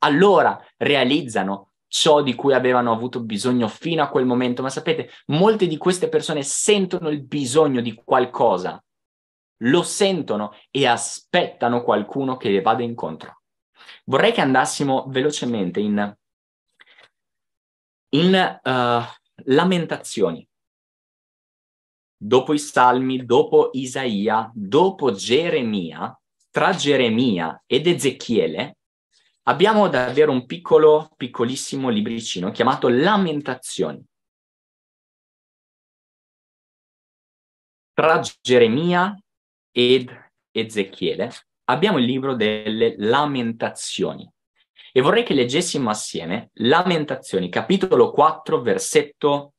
Allora realizzano ciò di cui avevano avuto bisogno fino a quel momento, ma sapete, molte di queste persone sentono il bisogno di qualcosa, lo sentono e aspettano qualcuno che le vada incontro. Vorrei che andassimo velocemente in, in uh, lamentazioni. Dopo i Salmi, dopo Isaia, dopo Geremia, tra Geremia ed Ezechiele, abbiamo davvero un piccolo, piccolissimo libricino chiamato Lamentazioni. Tra Geremia ed Ezechiele abbiamo il libro delle lamentazioni e vorrei che leggessimo assieme Lamentazioni, capitolo 4, versetto,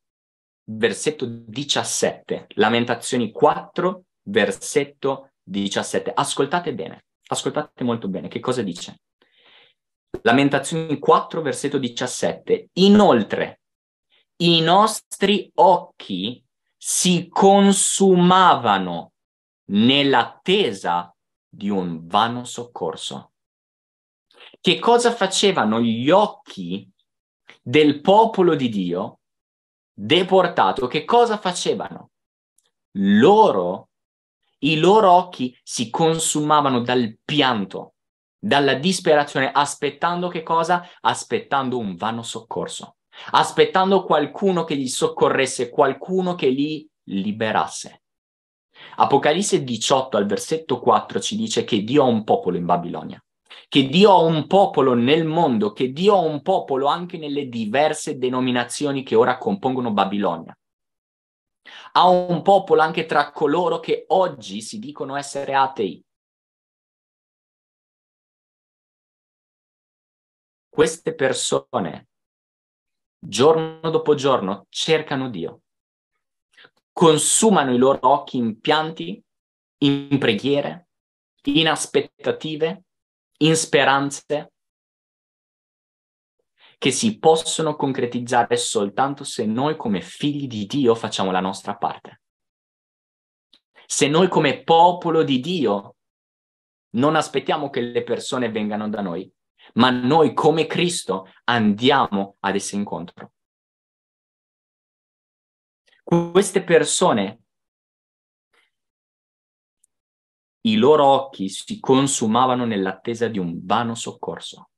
versetto 17. Lamentazioni 4, versetto 17. Ascoltate bene, ascoltate molto bene che cosa dice. Lamentazioni 4, versetto 17. Inoltre, i nostri occhi si consumavano nell'attesa di di un vano soccorso. Che cosa facevano gli occhi del popolo di Dio deportato? Che cosa facevano? Loro, i loro occhi si consumavano dal pianto, dalla disperazione, aspettando che cosa? Aspettando un vano soccorso, aspettando qualcuno che gli soccorresse, qualcuno che li liberasse. Apocalisse 18 al versetto 4 ci dice che Dio ha un popolo in Babilonia, che Dio ha un popolo nel mondo, che Dio ha un popolo anche nelle diverse denominazioni che ora compongono Babilonia. Ha un popolo anche tra coloro che oggi si dicono essere atei. Queste persone, giorno dopo giorno, cercano Dio, consumano i loro occhi in pianti, in preghiere, in aspettative, in speranze che si possono concretizzare soltanto se noi come figli di Dio facciamo la nostra parte. Se noi come popolo di Dio non aspettiamo che le persone vengano da noi, ma noi come Cristo andiamo ad esse incontro. Queste persone, i loro occhi si consumavano nell'attesa di un vano soccorso.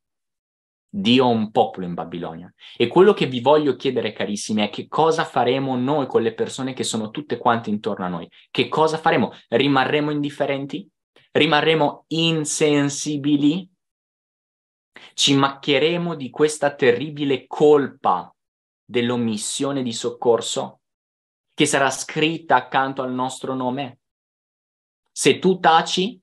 Dio ha un popolo in Babilonia. E quello che vi voglio chiedere, carissimi, è che cosa faremo noi con le persone che sono tutte quante intorno a noi? Che cosa faremo? Rimarremo indifferenti? Rimarremo insensibili? Ci maccheremo di questa terribile colpa dell'omissione di soccorso? che sarà scritta accanto al nostro nome. Se tu taci,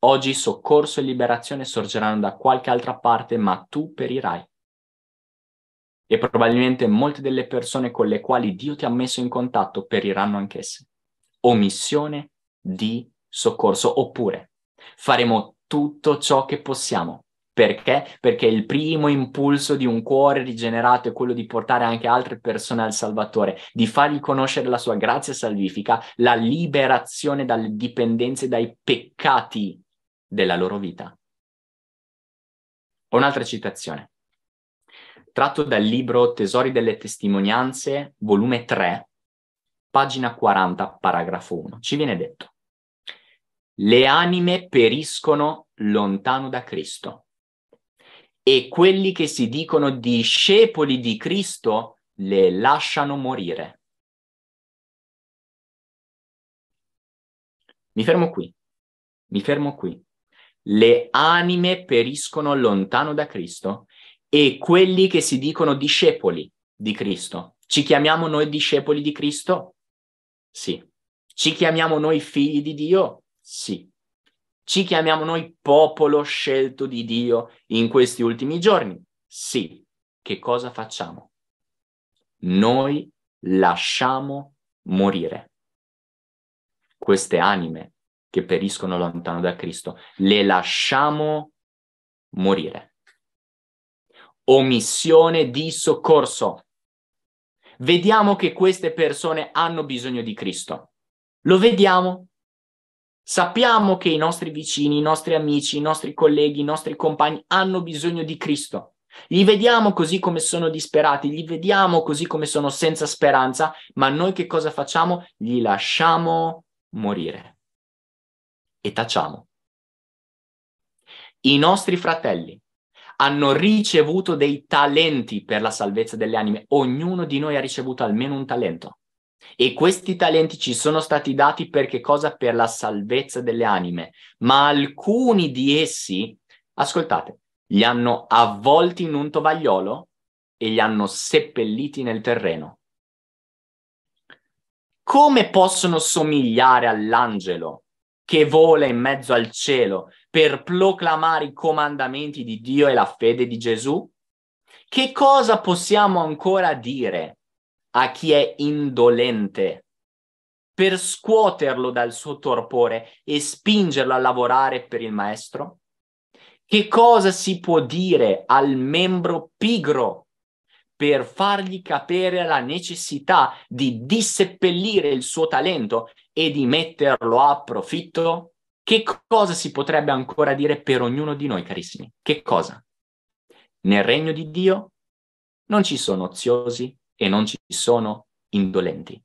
oggi soccorso e liberazione sorgeranno da qualche altra parte, ma tu perirai. E probabilmente molte delle persone con le quali Dio ti ha messo in contatto periranno anch'esse. Omissione di soccorso. Oppure faremo tutto ciò che possiamo perché? Perché il primo impulso di un cuore rigenerato è quello di portare anche altre persone al Salvatore, di fargli conoscere la sua grazia salvifica, la liberazione dalle dipendenze, dai peccati della loro vita. Un'altra citazione, tratto dal libro Tesori delle testimonianze, volume 3, pagina 40, paragrafo 1. Ci viene detto, le anime periscono lontano da Cristo e quelli che si dicono discepoli di Cristo le lasciano morire. Mi fermo qui, mi fermo qui. Le anime periscono lontano da Cristo e quelli che si dicono discepoli di Cristo. Ci chiamiamo noi discepoli di Cristo? Sì. Ci chiamiamo noi figli di Dio? Sì. Ci chiamiamo noi popolo scelto di Dio in questi ultimi giorni? Sì. Che cosa facciamo? Noi lasciamo morire queste anime che periscono lontano da Cristo, le lasciamo morire. Omissione di soccorso. Vediamo che queste persone hanno bisogno di Cristo. Lo vediamo, Sappiamo che i nostri vicini, i nostri amici, i nostri colleghi, i nostri compagni hanno bisogno di Cristo. Li vediamo così come sono disperati, li vediamo così come sono senza speranza, ma noi che cosa facciamo? Li lasciamo morire e tacciamo. I nostri fratelli hanno ricevuto dei talenti per la salvezza delle anime, ognuno di noi ha ricevuto almeno un talento. E questi talenti ci sono stati dati per che cosa? Per la salvezza delle anime, ma alcuni di essi, ascoltate, li hanno avvolti in un tovagliolo e li hanno seppelliti nel terreno. Come possono somigliare all'angelo che vola in mezzo al cielo per proclamare i comandamenti di Dio e la fede di Gesù? Che cosa possiamo ancora dire a chi è indolente per scuoterlo dal suo torpore e spingerlo a lavorare per il maestro? Che cosa si può dire al membro pigro per fargli capire la necessità di disseppellire il suo talento e di metterlo a profitto? Che cosa si potrebbe ancora dire per ognuno di noi, carissimi? Che cosa? Nel regno di Dio non ci sono oziosi, e non ci sono indolenti.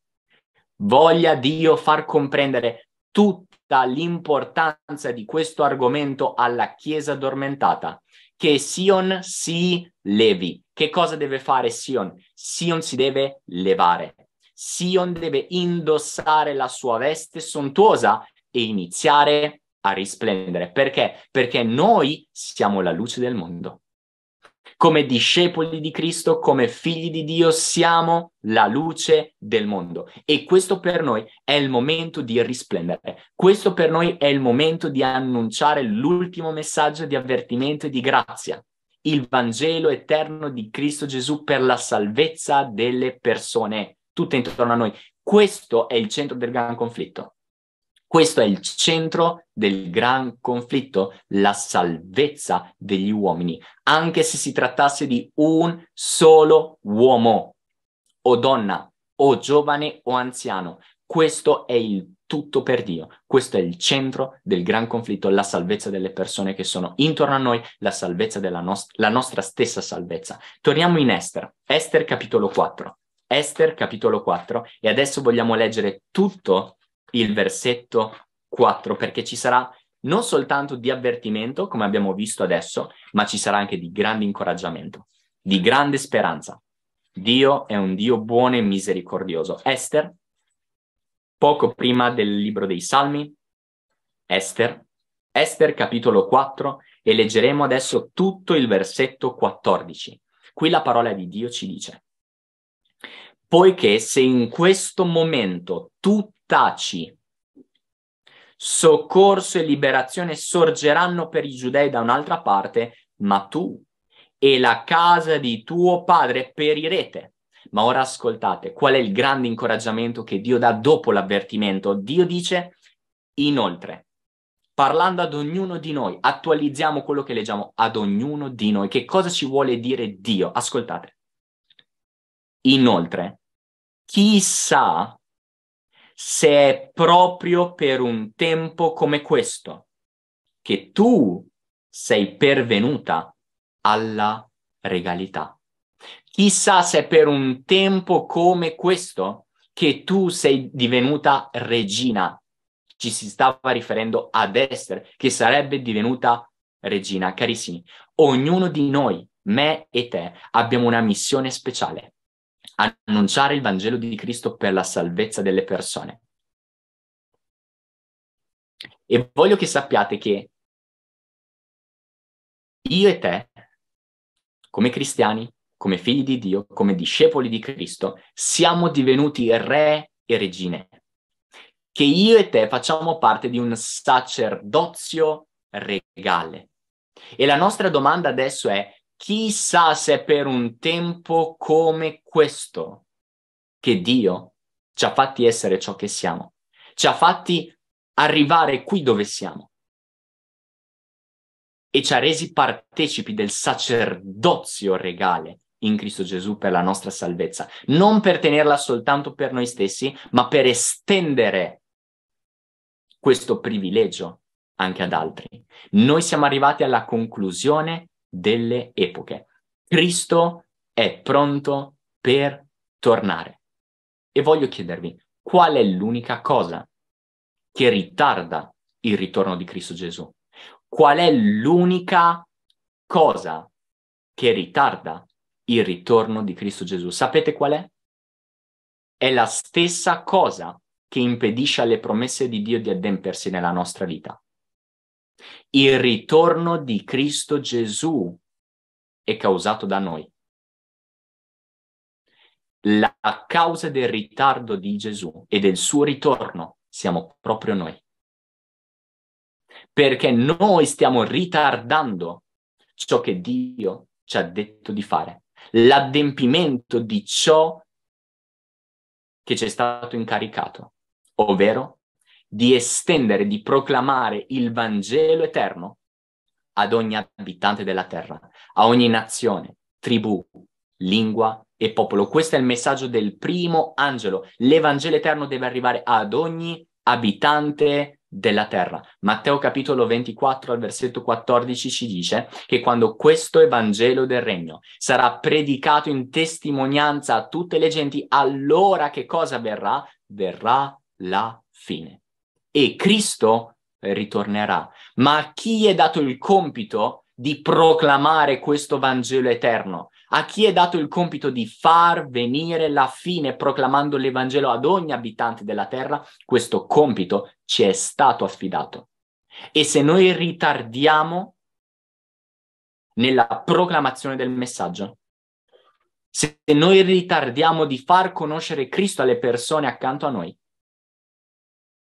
Voglia Dio far comprendere tutta l'importanza di questo argomento alla Chiesa addormentata, che Sion si levi. Che cosa deve fare Sion? Sion si deve levare. Sion deve indossare la sua veste sontuosa e iniziare a risplendere. Perché? Perché noi siamo la luce del mondo. Come discepoli di Cristo, come figli di Dio, siamo la luce del mondo e questo per noi è il momento di risplendere. Questo per noi è il momento di annunciare l'ultimo messaggio di avvertimento e di grazia, il Vangelo eterno di Cristo Gesù per la salvezza delle persone, tutte intorno a noi. Questo è il centro del gran conflitto. Questo è il centro del gran conflitto, la salvezza degli uomini, anche se si trattasse di un solo uomo o donna o giovane o anziano. Questo è il tutto per Dio. Questo è il centro del gran conflitto, la salvezza delle persone che sono intorno a noi, la salvezza della nost- la nostra stessa salvezza. Torniamo in Esther, Esther capitolo 4. Esther capitolo 4 e adesso vogliamo leggere tutto il versetto 4, perché ci sarà non soltanto di avvertimento, come abbiamo visto adesso, ma ci sarà anche di grande incoraggiamento, di grande speranza. Dio è un Dio buono e misericordioso. Esther, poco prima del libro dei Salmi, Esther, Esther capitolo 4, e leggeremo adesso tutto il versetto 14. Qui la parola di Dio ci dice, poiché se in questo momento tu taci, soccorso e liberazione sorgeranno per i giudei da un'altra parte, ma tu e la casa di tuo padre perirete. Ma ora ascoltate, qual è il grande incoraggiamento che Dio dà dopo l'avvertimento? Dio dice, inoltre, parlando ad ognuno di noi, attualizziamo quello che leggiamo ad ognuno di noi. Che cosa ci vuole dire Dio? Ascoltate. Inoltre, chissà se è proprio per un tempo come questo che tu sei pervenuta alla regalità. Chissà se è per un tempo come questo che tu sei divenuta regina. Ci si stava riferendo ad Esther, che sarebbe divenuta regina. Carissimi, ognuno di noi, me e te, abbiamo una missione speciale annunciare il Vangelo di Cristo per la salvezza delle persone. E voglio che sappiate che io e te, come cristiani, come figli di Dio, come discepoli di Cristo, siamo divenuti re e regine. Che io e te facciamo parte di un sacerdozio regale. E la nostra domanda adesso è, Chissà se per un tempo come questo che Dio ci ha fatti essere ciò che siamo, ci ha fatti arrivare qui dove siamo e ci ha resi partecipi del sacerdozio regale in Cristo Gesù per la nostra salvezza, non per tenerla soltanto per noi stessi, ma per estendere questo privilegio anche ad altri. Noi siamo arrivati alla conclusione delle epoche. Cristo è pronto per tornare. E voglio chiedervi, qual è l'unica cosa che ritarda il ritorno di Cristo Gesù? Qual è l'unica cosa che ritarda il ritorno di Cristo Gesù? Sapete qual è? È la stessa cosa che impedisce alle promesse di Dio di addempersi nella nostra vita. Il ritorno di Cristo Gesù è causato da noi. La causa del ritardo di Gesù e del suo ritorno siamo proprio noi. Perché noi stiamo ritardando ciò che Dio ci ha detto di fare, l'adempimento di ciò che ci è stato incaricato, ovvero di estendere, di proclamare il Vangelo eterno ad ogni abitante della terra, a ogni nazione, tribù, lingua e popolo. Questo è il messaggio del primo angelo. L'Evangelo eterno deve arrivare ad ogni abitante della terra. Matteo capitolo 24 al versetto 14 ci dice che quando questo Evangelo del regno sarà predicato in testimonianza a tutte le genti, allora che cosa verrà? Verrà la fine e Cristo ritornerà. Ma a chi è dato il compito di proclamare questo Vangelo eterno? A chi è dato il compito di far venire la fine proclamando l'Evangelo ad ogni abitante della terra? Questo compito ci è stato affidato. E se noi ritardiamo nella proclamazione del messaggio, se noi ritardiamo di far conoscere Cristo alle persone accanto a noi,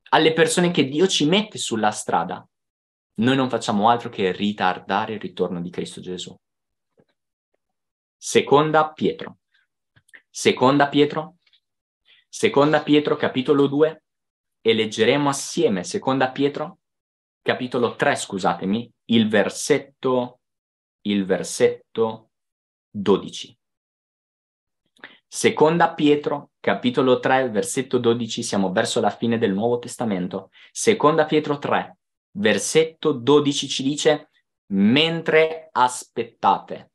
alle persone che Dio ci mette sulla strada, noi non facciamo altro che ritardare il ritorno di Cristo Gesù. Seconda Pietro. Seconda Pietro. Seconda Pietro capitolo 2 e leggeremo assieme Seconda Pietro capitolo 3, scusatemi, il versetto il versetto 12. Seconda Pietro capitolo 3, versetto 12, siamo verso la fine del Nuovo Testamento. Seconda Pietro 3, versetto 12 ci dice, mentre aspettate.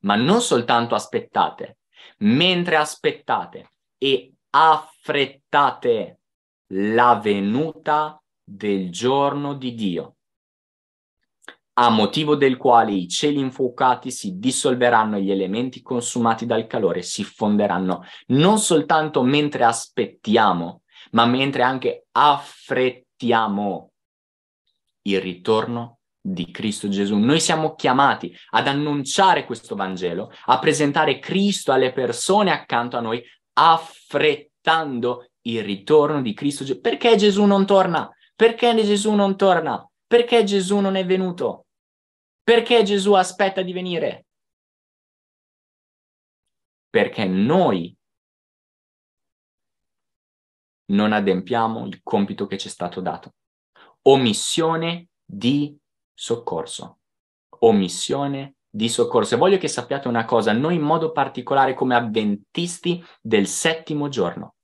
Ma non soltanto aspettate, mentre aspettate e affrettate la venuta del giorno di Dio, a motivo del quale i cieli infuocati si dissolveranno e gli elementi consumati dal calore si fonderanno, non soltanto mentre aspettiamo, ma mentre anche affrettiamo il ritorno di Cristo Gesù. Noi siamo chiamati ad annunciare questo Vangelo, a presentare Cristo alle persone accanto a noi, affrettando il ritorno di Cristo Gesù. Perché Gesù non torna? Perché Gesù non torna? Perché Gesù non è venuto? Perché Gesù aspetta di venire? Perché noi non adempiamo il compito che ci è stato dato. Omissione di soccorso. Omissione di soccorso. E voglio che sappiate una cosa, noi in modo particolare come avventisti del settimo giorno,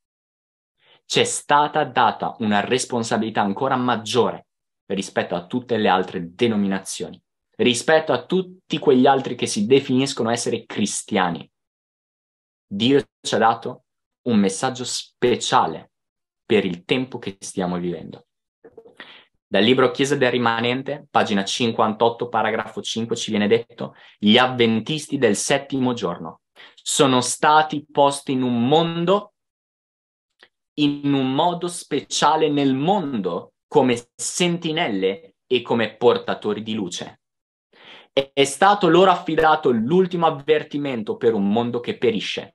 c'è stata data una responsabilità ancora maggiore rispetto a tutte le altre denominazioni rispetto a tutti quegli altri che si definiscono essere cristiani. Dio ci ha dato un messaggio speciale per il tempo che stiamo vivendo. Dal libro Chiesa del Rimanente, pagina 58, paragrafo 5, ci viene detto gli avventisti del settimo giorno sono stati posti in un mondo, in un modo speciale nel mondo, come sentinelle e come portatori di luce. È stato loro affidato l'ultimo avvertimento per un mondo che perisce.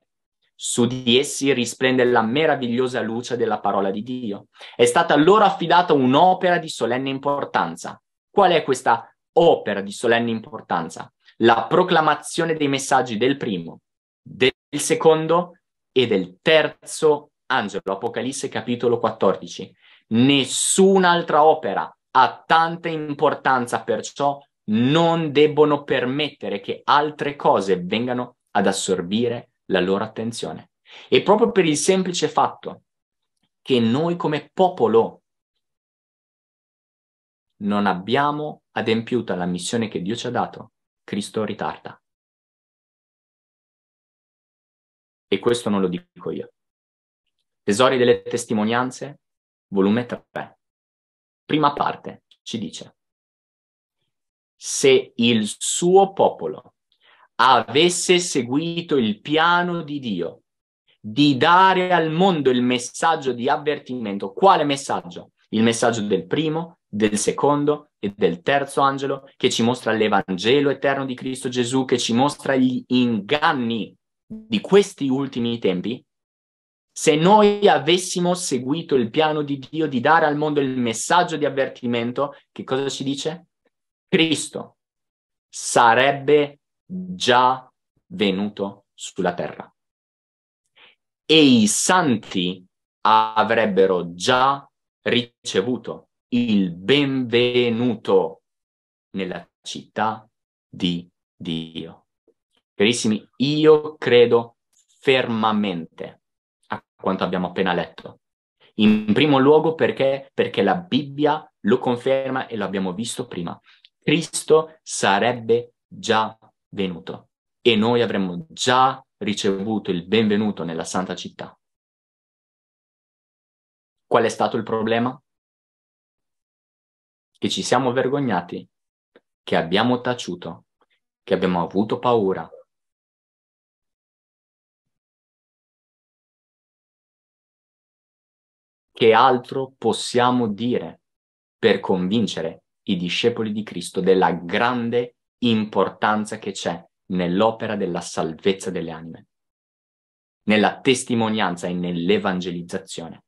Su di essi risplende la meravigliosa luce della parola di Dio. È stata loro affidata un'opera di solenne importanza. Qual è questa opera di solenne importanza? La proclamazione dei messaggi del primo, del secondo e del terzo angelo, Apocalisse capitolo 14. Nessun'altra opera ha tanta importanza perciò non debbono permettere che altre cose vengano ad assorbire la loro attenzione. E proprio per il semplice fatto che noi come popolo non abbiamo adempiuto alla missione che Dio ci ha dato, Cristo ritarda. E questo non lo dico io. Tesori delle testimonianze, volume 3. Prima parte ci dice se il suo popolo avesse seguito il piano di Dio di dare al mondo il messaggio di avvertimento, quale messaggio? Il messaggio del primo, del secondo e del terzo angelo che ci mostra l'Evangelo eterno di Cristo Gesù, che ci mostra gli inganni di questi ultimi tempi, se noi avessimo seguito il piano di Dio di dare al mondo il messaggio di avvertimento, che cosa ci dice? Cristo sarebbe già venuto sulla terra e i santi avrebbero già ricevuto il benvenuto nella città di Dio. Carissimi, io credo fermamente a quanto abbiamo appena letto. In primo luogo perché? Perché la Bibbia lo conferma e l'abbiamo visto prima. Cristo sarebbe già venuto e noi avremmo già ricevuto il benvenuto nella santa città. Qual è stato il problema? Che ci siamo vergognati, che abbiamo taciuto, che abbiamo avuto paura. Che altro possiamo dire per convincere i discepoli di Cristo della grande importanza che c'è nell'opera della salvezza delle anime, nella testimonianza e nell'evangelizzazione.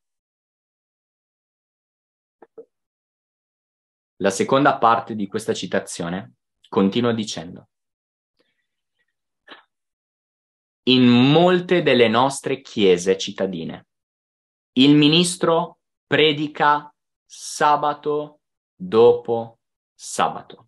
La seconda parte di questa citazione continua dicendo In molte delle nostre chiese cittadine il ministro predica sabato dopo sabato.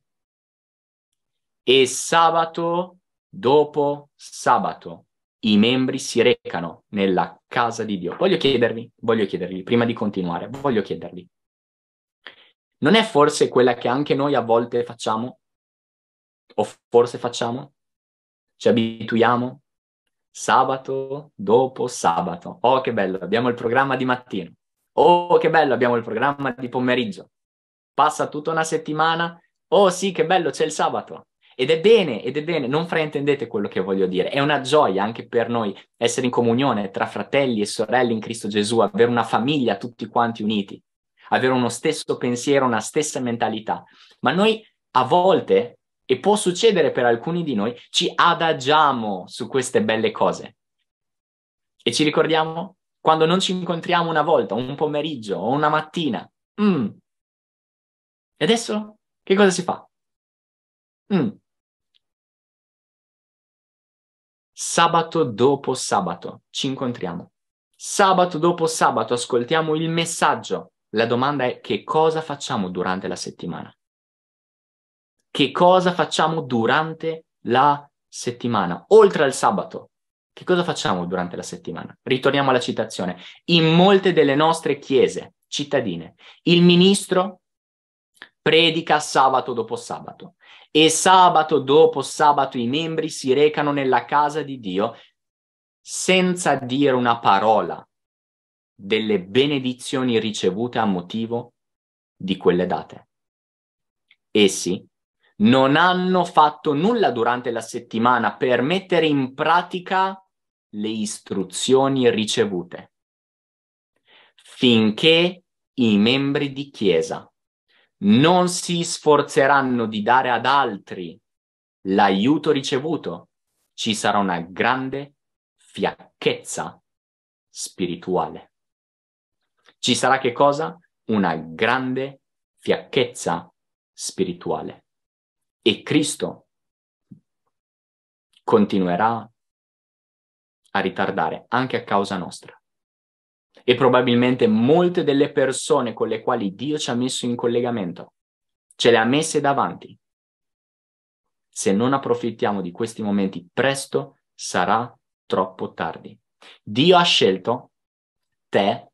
E sabato dopo sabato i membri si recano nella casa di Dio. Voglio chiedervi, voglio chiedervi, prima di continuare, voglio chiedervi. Non è forse quella che anche noi a volte facciamo? O forse facciamo? Ci abituiamo? Sabato dopo sabato. Oh, che bello, abbiamo il programma di mattino. Oh, che bello, abbiamo il programma di pomeriggio passa tutta una settimana, oh sì, che bello, c'è il sabato. Ed è bene, ed è bene, non fraintendete quello che voglio dire, è una gioia anche per noi essere in comunione tra fratelli e sorelle in Cristo Gesù, avere una famiglia tutti quanti uniti, avere uno stesso pensiero, una stessa mentalità. Ma noi a volte, e può succedere per alcuni di noi, ci adagiamo su queste belle cose. E ci ricordiamo quando non ci incontriamo una volta, un pomeriggio o una mattina, mm, e adesso che cosa si fa? Mm. Sabato dopo sabato ci incontriamo. Sabato dopo sabato ascoltiamo il messaggio. La domanda è che cosa facciamo durante la settimana? Che cosa facciamo durante la settimana? Oltre al sabato, che cosa facciamo durante la settimana? Ritorniamo alla citazione. In molte delle nostre chiese cittadine, il ministro predica sabato dopo sabato. E sabato dopo sabato i membri si recano nella casa di Dio senza dire una parola delle benedizioni ricevute a motivo di quelle date. Essi non hanno fatto nulla durante la settimana per mettere in pratica le istruzioni ricevute, finché i membri di chiesa non si sforzeranno di dare ad altri l'aiuto ricevuto, ci sarà una grande fiacchezza spirituale. Ci sarà che cosa? Una grande fiacchezza spirituale. E Cristo continuerà a ritardare anche a causa nostra e probabilmente molte delle persone con le quali Dio ci ha messo in collegamento, ce le ha messe davanti. Se non approfittiamo di questi momenti presto sarà troppo tardi. Dio ha scelto te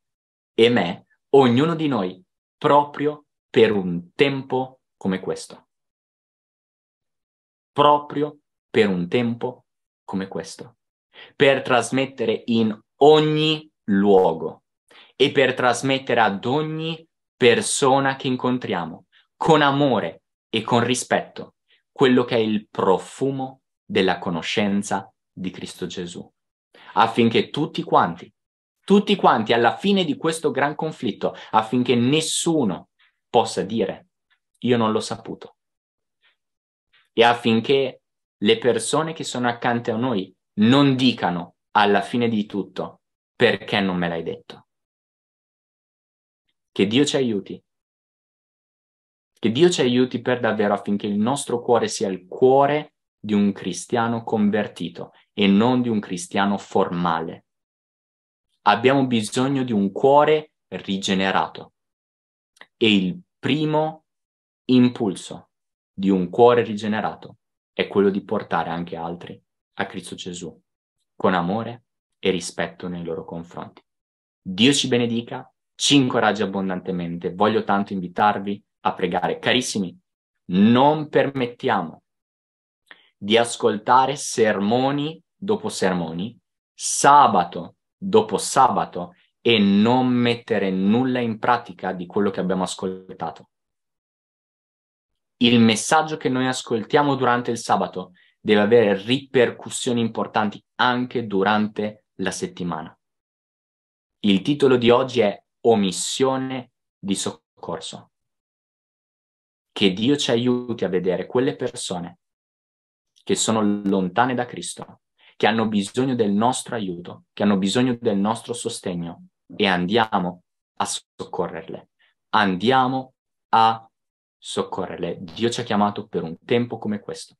e me, ognuno di noi, proprio per un tempo come questo. Proprio per un tempo come questo. Per trasmettere in ogni luogo e per trasmettere ad ogni persona che incontriamo, con amore e con rispetto, quello che è il profumo della conoscenza di Cristo Gesù, affinché tutti quanti, tutti quanti alla fine di questo gran conflitto, affinché nessuno possa dire io non l'ho saputo, e affinché le persone che sono accanto a noi non dicano alla fine di tutto perché non me l'hai detto? Che Dio ci aiuti. Che Dio ci aiuti per davvero affinché il nostro cuore sia il cuore di un cristiano convertito e non di un cristiano formale. Abbiamo bisogno di un cuore rigenerato. E il primo impulso di un cuore rigenerato è quello di portare anche altri a Cristo Gesù con amore e rispetto nei loro confronti. Dio ci benedica, ci incoraggia abbondantemente. Voglio tanto invitarvi a pregare. Carissimi, non permettiamo di ascoltare sermoni dopo sermoni, sabato dopo sabato e non mettere nulla in pratica di quello che abbiamo ascoltato. Il messaggio che noi ascoltiamo durante il sabato deve avere ripercussioni importanti anche durante la settimana. Il titolo di oggi è Omissione di soccorso. Che Dio ci aiuti a vedere quelle persone che sono lontane da Cristo, che hanno bisogno del nostro aiuto, che hanno bisogno del nostro sostegno e andiamo a soccorrerle. Andiamo a soccorrerle. Dio ci ha chiamato per un tempo come questo.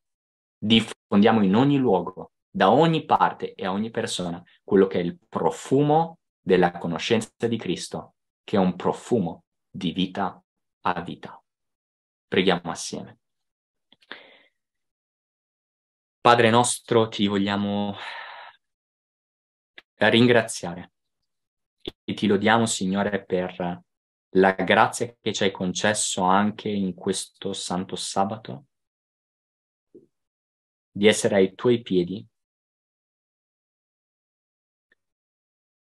Diffondiamo in ogni luogo da ogni parte e a ogni persona quello che è il profumo della conoscenza di Cristo, che è un profumo di vita a vita. Preghiamo assieme. Padre nostro, ti vogliamo ringraziare e ti lodiamo, Signore, per la grazia che ci hai concesso anche in questo santo sabato di essere ai tuoi piedi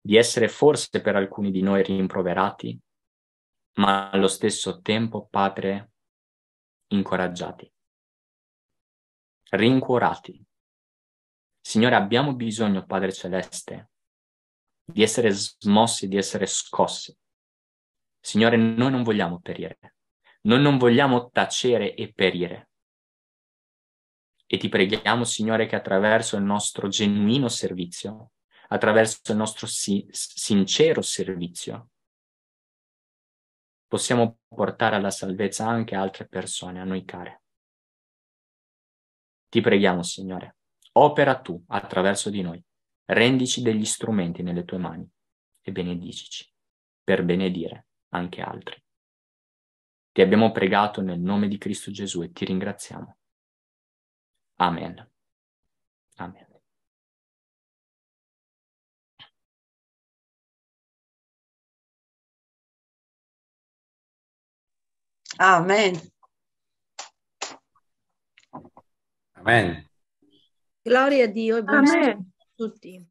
di essere forse per alcuni di noi rimproverati, ma allo stesso tempo, Padre, incoraggiati, rincuorati. Signore, abbiamo bisogno, Padre Celeste, di essere smossi, di essere scossi. Signore, noi non vogliamo perire, noi non vogliamo tacere e perire. E ti preghiamo, Signore, che attraverso il nostro genuino servizio attraverso il nostro si- sincero servizio, possiamo portare alla salvezza anche altre persone a noi care. Ti preghiamo, Signore, opera tu attraverso di noi, rendici degli strumenti nelle tue mani e benedicici per benedire anche altri. Ti abbiamo pregato nel nome di Cristo Gesù e ti ringraziamo. Amen. Amen. Amen. Amen. Gloria a Dio e buonasera a tutti.